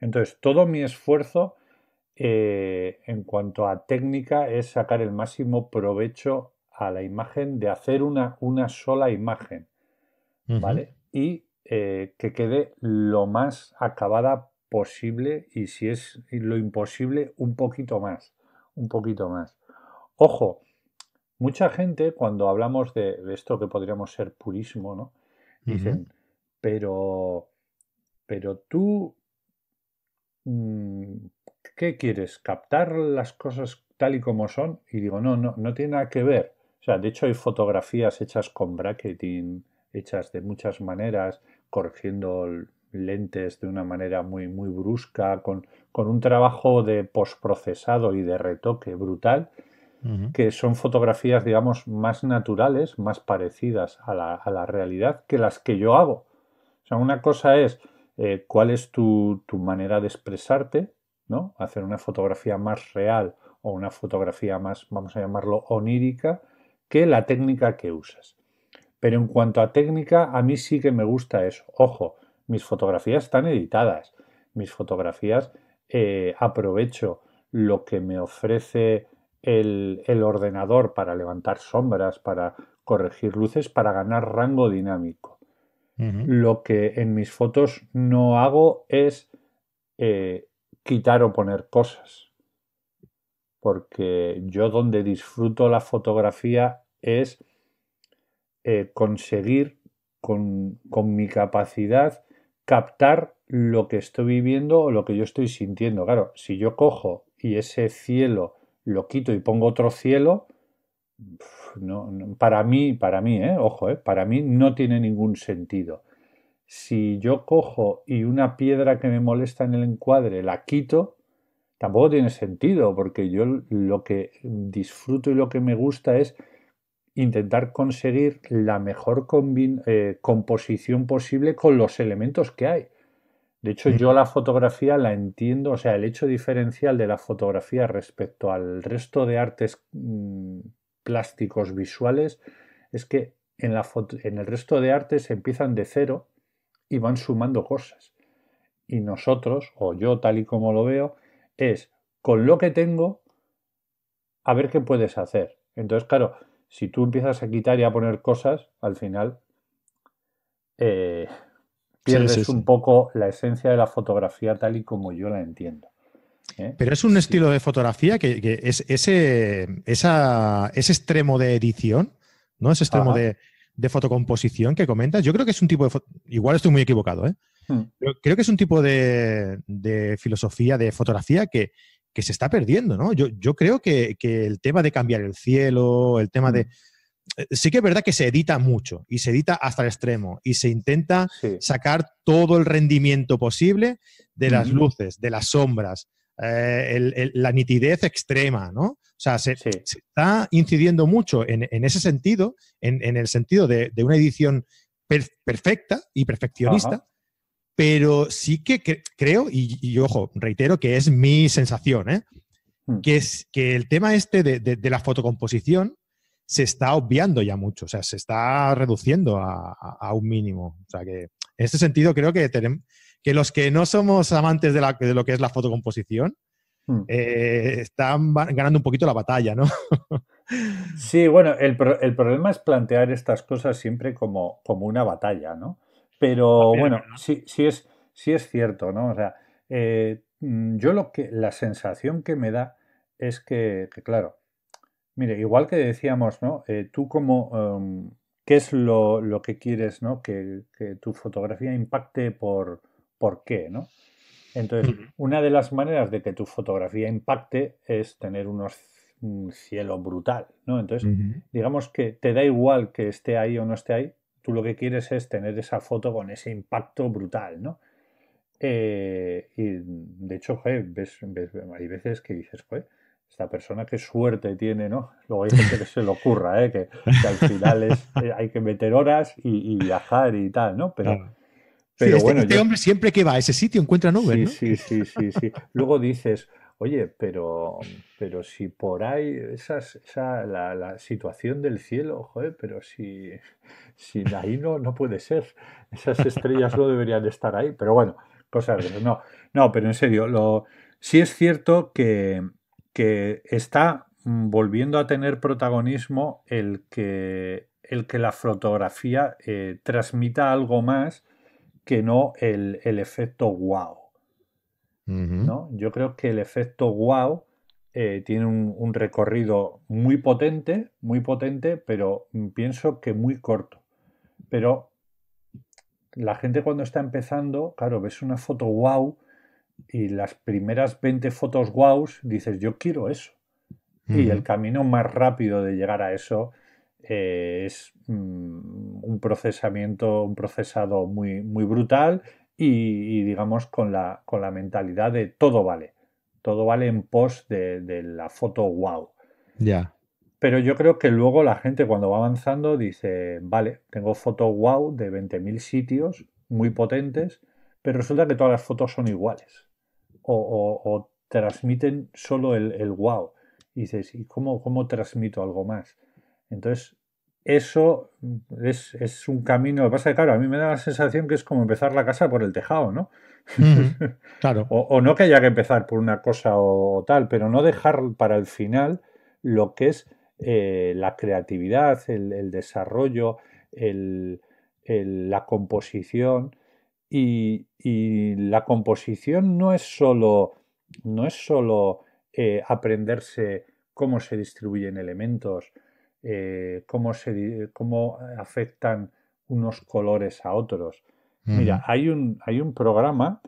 Entonces, todo mi esfuerzo eh, en cuanto a técnica es sacar el máximo provecho a la imagen de hacer una, una sola imagen, ¿vale? Y eh, que quede lo más acabada posible y si es lo imposible, un poquito más, un poquito más. Ojo, Mucha gente, cuando hablamos de esto que podríamos ser purismo, ¿no? Dicen, pero, pero tú, mm, ¿qué quieres? ¿Captar las cosas tal y como son? Y digo, no, no, no tiene nada que ver. O sea, de hecho hay fotografías hechas con bracketing, hechas de muchas maneras, corrigiendo lentes de una manera muy, muy brusca, con, con un trabajo de posprocesado y de retoque brutal, que son fotografías, digamos, más naturales, más parecidas a la, realidad que las que yo hago. O sea, una cosa es eh, cuál es tu, manera de expresarte, ¿no? Hacer una fotografía más real o una fotografía más, vamos a llamarlo, onírica, que la técnica que usas. Pero en cuanto a técnica, a mí sí que me gusta eso. Ojo, mis fotografías están editadas, mis fotografías eh, aprovecho lo que me ofrece el, ordenador para levantar sombras, para corregir luces, para ganar rango dinámico. Lo que en mis fotos no hago es eh, quitar o poner cosas. Porque yo donde disfruto la fotografía es eh, conseguir con, mi capacidad captar lo que estoy viviendo o lo que yo estoy sintiendo. Claro, si yo cojo y ese cielo lo quito y pongo otro cielo, para mí, para mí, ¿eh? ojo, ¿eh? para mí no tiene ningún sentido. Si yo cojo y una piedra que me molesta en el encuadre la quito, tampoco tiene sentido, porque yo lo que disfruto y lo que me gusta es intentar conseguir la mejor eh, composición posible con los elementos que hay. De hecho, yo la fotografía la entiendo, o sea, el hecho diferencial de la fotografía respecto al resto de artes mm, plásticos visuales es que en, en el resto de artes empiezan de cero y van sumando cosas. Y nosotros, o yo tal y como lo veo, es con lo que tengo, a ver qué puedes hacer. Entonces, claro, si tú empiezas a quitar y a poner cosas, al final... Eh, pierdes un poco la esencia de la fotografía tal y como yo la entiendo. ¿eh? Pero es un estilo de fotografía que, es ese, extremo de edición, ¿no? Ese extremo de, de, fotocomposición que comentas. Yo creo que es un tipo de igual estoy muy equivocado, ¿eh? hmm. creo que es un tipo de, de filosofía de fotografía que, que se está perdiendo, ¿no? Yo, yo creo que, que, el tema de cambiar el cielo, el tema de, hmm. Eh, sí que es verdad que se edita mucho y se edita hasta el extremo y se intenta sacar todo el rendimiento posible de las luces, de las sombras, eh, la nitidez extrema, ¿no? O sea, se, está incidiendo mucho en, ese sentido, en, el sentido de, una edición perfecta y perfeccionista, pero sí que creo, y, ojo, reitero que es mi sensación, ¿eh? mm. que, es, que el tema este de la fotocomposición se está obviando ya mucho, o sea, se está reduciendo a, un mínimo. O sea, que en este sentido creo que, que los que no somos amantes de, lo que es la fotocomposición, hmm. eh, están ganando un poquito la batalla, ¿no? sí, bueno, el, problema es plantear estas cosas siempre como, como una batalla, ¿no? Pero bueno, Sí, es, es cierto, ¿no? O sea, eh, mm, yo lo que, la sensación que me da es que claro, Mire, igual que decíamos, ¿no? Eh, tú como, em, ¿qué es lo, lo, que quieres, ¿no? Que, tu fotografía impacte por, por qué, ¿no? Entonces, una de las maneras de que tu fotografía impacte es tener unos un cielo brutal, ¿no? Entonces, digamos que te da igual que esté ahí o no esté ahí, tú lo que quieres es tener esa foto con ese impacto brutal, ¿no? Eh, y de hecho, ves, ves, hay veces que dices, pues, esta persona qué suerte tiene, ¿no? Luego hay gente que se le ocurra, ¿eh? que, al final eh, hay que meter horas y, viajar y tal, ¿no? Pero, pero este, bueno, este hombre siempre que va a ese sitio encuentra nubes, sí, Sí, sí, sí, Luego dices, oye, pero, pero si por ahí, esas, esa, la, situación del cielo, joder, pero si, si ahí no, no puede ser. Esas estrellas no deberían estar ahí, pero bueno, cosas de No, no, pero en serio, lo, sí es cierto que, que está volviendo a tener protagonismo el que, el que la fotografía eh, transmita algo más que no el, efecto wow. ¿no? Yo creo que el efecto wow eh, tiene un, un, recorrido muy potente, muy potente, pero pienso que muy corto. Pero la gente cuando está empezando, claro, ves una foto wow y las primeras 20 fotos guaus, dices, yo quiero eso. Y el camino más rápido de llegar a eso eh, es mm, un procesamiento, un procesado muy, muy brutal y, digamos con la, mentalidad de todo vale. Todo vale en pos de, la foto wow. Ya. Pero yo creo que luego la gente cuando va avanzando dice, vale, tengo fotos wow de 20.000 sitios muy potentes, pero resulta que todas las fotos son iguales o, transmiten solo el, wow. Y dices, ¿y cómo, transmito algo más? Entonces, eso es, un camino. Lo que pasa es que, claro, a mí me da la sensación que es como empezar la casa por el tejado, ¿no? claro. o, no que haya que empezar por una cosa o, tal, pero no dejar para el final lo que es eh, la creatividad, el, desarrollo, la composición, y, la composición no es solo, no es eh, aprenderse cómo se distribuyen elementos, eh, cómo, afectan unos colores a otros. Mira, hay un, hay un programa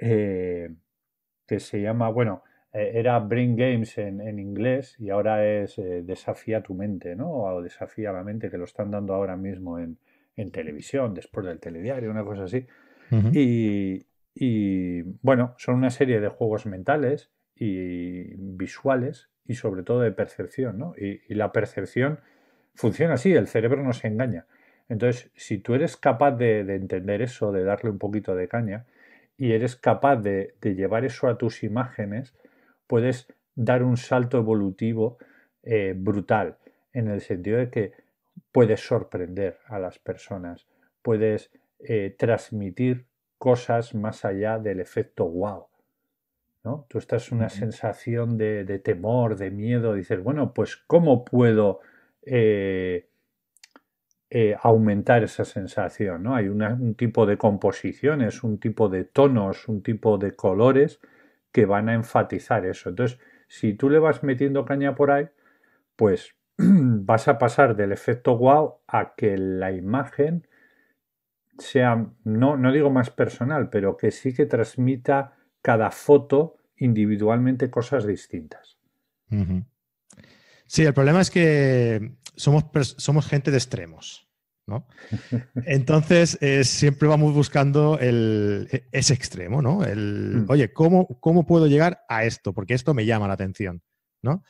eh, que se llama, bueno, era Brain Games en, inglés y ahora es Desafía tu mente, ¿no? O Desafía la mente, que lo están dando ahora mismo en, en televisión, después del telediario, una cosa así. y, bueno, son una serie de juegos mentales y visuales y sobre todo de percepción, ¿no? Y, la percepción funciona así, el cerebro no se engaña. Entonces, si tú eres capaz de, entender eso, de darle un poquito de caña, y eres capaz de, llevar eso a tus imágenes, puedes dar un salto evolutivo eh, brutal, en el sentido de que puedes sorprender a las personas, puedes eh, transmitir cosas más allá del efecto wow. ¿no? Tú estás una sensación de, temor, de miedo, dices, bueno, pues ¿cómo puedo eh, eh, aumentar esa sensación? ¿no? Hay un tipo de composiciones, un tipo de tonos, un tipo de colores que van a enfatizar eso. Entonces, si tú le vas metiendo caña por ahí, pues vas a pasar del efecto wow a que la imagen sea, no, digo más personal, pero que sí que transmita cada foto individualmente cosas distintas. Sí, el problema es que somos, somos gente de extremos. ¿no? Entonces, eh, siempre vamos buscando el, e, ese extremo, ¿no? El, mm. oye, ¿cómo, ¿cómo puedo llegar a esto? Porque esto me llama la atención, ¿no?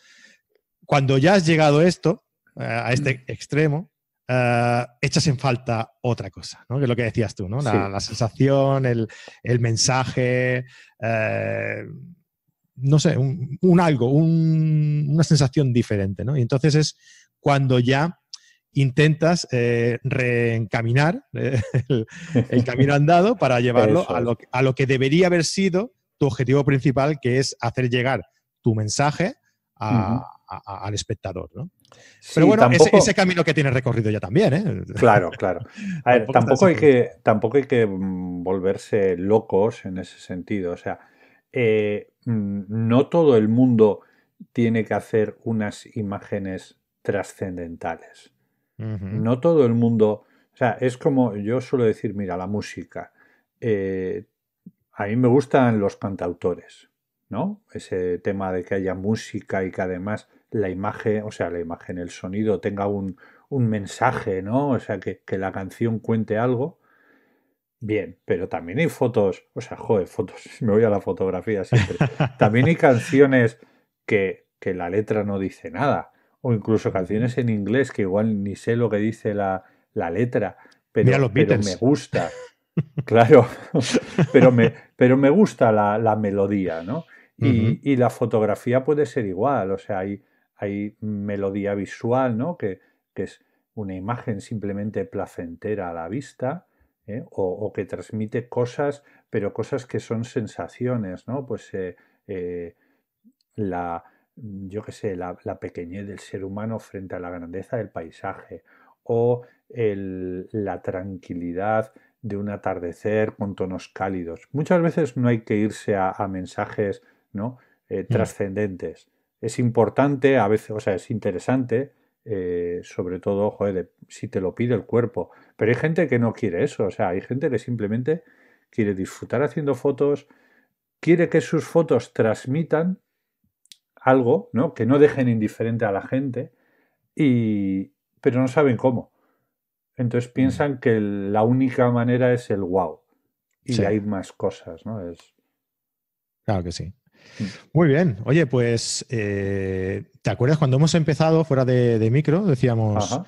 cuando ya has llegado a esto, eh, a este mm. extremo, eh, echas en falta otra cosa, que es lo que decías tú, ¿no? la, sensación, el, mensaje, eh, no sé, un, algo, una sensación diferente. ¿no? Y entonces es cuando ya intentas reencaminar el, camino andado para llevarlo a lo, que debería haber sido tu objetivo principal, que es hacer llegar tu mensaje a, al espectador. Pero bueno, ese, camino que tiene recorrido ya también. ¿eh? Claro, claro. A ver, tampoco, hay que, tampoco hay que mm, volverse locos en ese sentido. O sea, eh, mm, no todo el mundo tiene que hacer unas imágenes trascendentales. No todo el mundo... O sea, es como yo suelo decir, mira, la música. Eh, a mí me gustan los cantautores, ¿no? Ese tema de que haya música y que además la imagen, o sea, la imagen, el sonido tenga un, mensaje, ¿no? O sea, que, la canción cuente algo. Bien, pero también hay fotos, o sea, joder, fotos, me voy a la fotografía siempre. También hay canciones que, la letra no dice nada, o incluso canciones en inglés que igual ni sé lo que dice la, letra, pero, me gusta. Claro, pero me, pero me gusta la, melodía, ¿no? Y, y, la fotografía puede ser igual, o sea, hay, hay melodía visual, ¿no? que, es una imagen simplemente placentera a la vista, ¿eh? o, que transmite cosas, pero cosas que son sensaciones, ¿no? Pues eh, eh, la, yo sé, la, pequeñez del ser humano frente a la grandeza del paisaje, o la tranquilidad de un atardecer con tonos cálidos. Muchas veces no hay que irse a, a mensajes ¿no? Mm. trascendentes es importante, a veces, o sea, es interesante, eh, sobre todo, joder, si te lo pide el cuerpo. Pero hay gente que no quiere eso, o sea, hay gente que simplemente quiere disfrutar haciendo fotos, quiere que sus fotos transmitan algo, ¿no? Que no dejen indiferente a la gente, pero no saben cómo. Entonces mm. piensan que la única manera es el wow y hay más cosas, ¿no? Es... Claro que sí. Mm. Muy bien. Oye, pues, eh, ¿te acuerdas cuando hemos empezado fuera de, micro? Decíamos,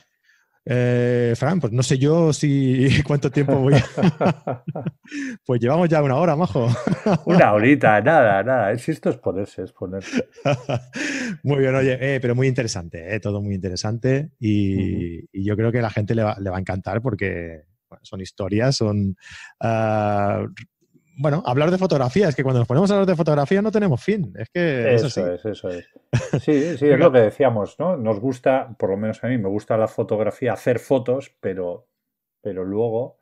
eh, Fran, pues no sé yo si cuánto tiempo voy. A... pues llevamos ya una hora, majo. una horita, nada, nada. Es esto es ponerse, es ponerse. muy bien, oye, eh, pero muy interesante, todo muy interesante. Y, yo creo que a la gente le va, a encantar porque son historias, son ah, bueno, hablar de fotografía, es que cuando nos ponemos a hablar de fotografía no tenemos fin. Es que eso, es, eso es. Sí, sí, es lo que decíamos, ¿no? Nos gusta, por lo menos a mí, me gusta la fotografía, hacer fotos, pero, pero luego,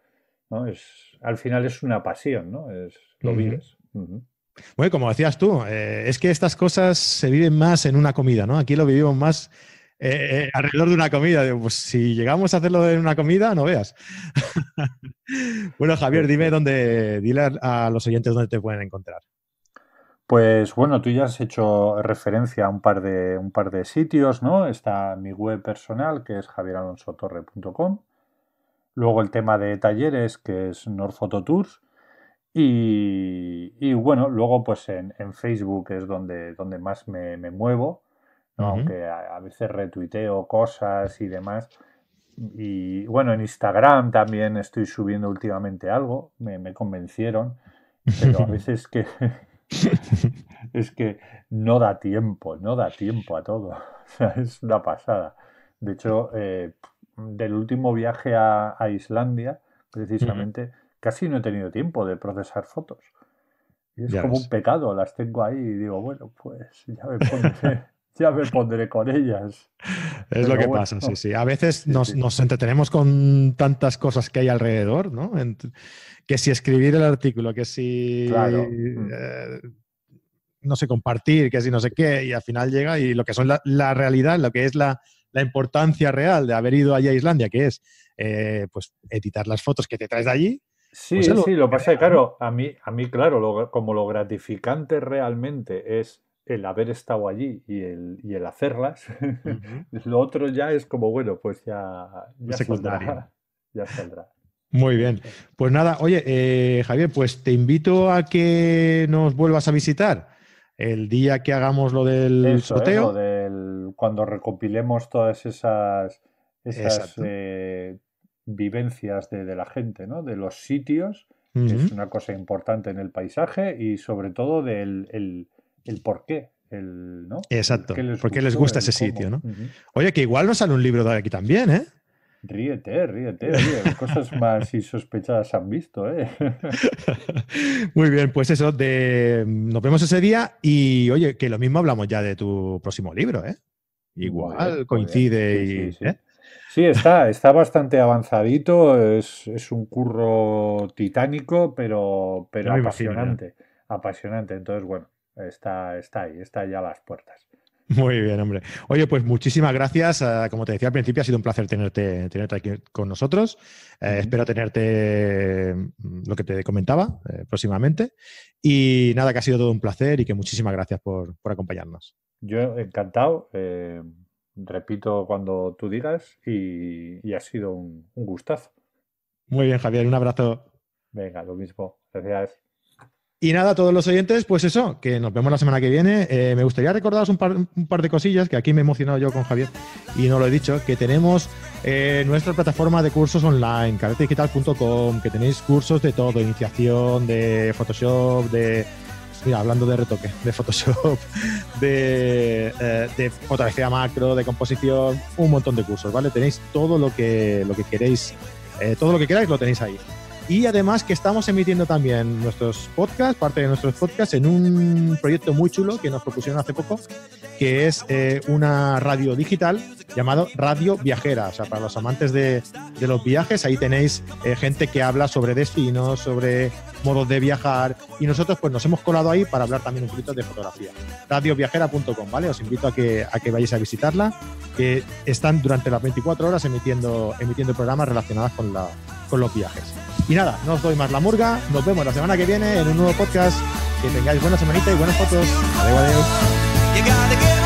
¿no? Es, al final es una pasión, ¿no? Es, lo vives. Bueno, como decías tú, eh, es que estas cosas se viven más en una comida, ¿no? Aquí lo vivimos más eh, eh, alrededor de una comida. Digo, pues si llegamos a hacerlo en una comida, no veas. bueno, Javier, dime dónde, dile a los oyentes dónde te pueden encontrar. Pues bueno, tú ya has hecho referencia a un par de, un par de sitios, ¿no? Está mi web personal, que es javieralonsotorre.com. Luego el tema de talleres, que es Photo Y, y bueno, luego pues en, Facebook es donde, donde más me, me muevo aunque a, veces retuiteo cosas y demás. Y bueno, en Instagram también estoy subiendo últimamente algo, me, convencieron, pero a veces que es que no da tiempo, no da tiempo a todo. O sea, es una pasada. De hecho, eh, del último viaje a, Islandia, precisamente, casi no he tenido tiempo de procesar fotos. Y es como un pecado, las tengo ahí y digo, bueno, pues ya me pondré ya me pondré con ellas. Es lo que pasa, sí, sí. A veces nos, entretenemos con tantas cosas que hay alrededor, ¿no? que si escribir el artículo, que si... Eh, mm. no sé, compartir, que si no sé qué, y al final llega y lo que son la, realidad, lo que es la, importancia real de haber ido allí a Islandia, que es eh, pues editar las fotos que te traes de allí. Sí, pues sí, lo, sí, pasa, claro, a mí, a mí claro, como lo gratificante realmente es el haber estado allí y el, y el hacerlas, lo otro ya es como, bueno, pues ya, ya saldrá. Muy bien. Pues nada, oye, eh, Javier, pues te invito a que nos vuelvas a visitar el día que hagamos lo del ¿eh? sorteo. del, cuando recopilemos todas esas, esas eh, vivencias de, la gente, ¿no? De los sitios, que es una cosa importante en el paisaje y sobre todo del el por qué. El, ¿no? Exacto, por qué les gusta ese sitio. ¿no? Oye, que igual nos sale un libro de aquí también, ¿eh? Ríete, ríete, Cosas más insospechadas han visto, ¿eh? Muy bien, pues eso, de... nos vemos ese día y oye, que lo mismo hablamos ya de tu próximo libro, ¿eh? Igual coincide y. ¿eh? Sí, está, está bastante avanzadito, es, un curro titánico, pero, pero apasionante. Apasionante. Entonces, bueno, está, está ahí, está ya a las puertas. Muy bien, hombre. Oye, pues muchísimas gracias. Ah, como te decía al principio, ha sido un placer tenerte, aquí con nosotros. Eh, espero tenerte mm, lo que te comentaba eh, próximamente. Y nada, que ha sido todo un placer y que muchísimas gracias por, acompañarnos. Yo encantado. Eh, repito cuando tú digas y, ha sido un, un gustazo. Muy bien, Javier. Un abrazo. Venga, lo mismo. Gracias. Y nada, a todos los oyentes, pues eso, que nos vemos la semana que viene. Eh, me gustaría recordaros un par, de cosillas, que aquí me he emocionado yo con Javier y no lo he dicho, que tenemos eh, nuestra plataforma de cursos online, caretedigital.com, que tenéis cursos de todo, iniciación, de Photoshop, de... Mira, hablando de retoque, de Photoshop, de, eh, de fotografía macro, de composición, un montón de cursos, ¿vale? Tenéis todo lo que, lo que queréis, eh, todo lo que queráis lo tenéis ahí. Y además que estamos emitiendo también nuestros podcasts, parte de nuestros podcasts, en un proyecto muy chulo que nos propusieron hace poco, que es eh, una radio digital llamado Radio Viajera. O sea, para los amantes de, los viajes, ahí tenéis eh, gente que habla sobre destinos, sobre modos de viajar. Y nosotros pues nos hemos colado ahí para hablar también un poquito de fotografía. Radioviajera.com, ¿vale? Os invito a que, a que vayáis a visitarla, que están durante las 24 horas emitiendo, emitiendo programas relacionados con, la, con los viajes. Y nada, no os doy más la murga. Nos vemos la semana que viene en un nuevo podcast. Que tengáis buena semanita y buenas fotos. Adiós, adiós.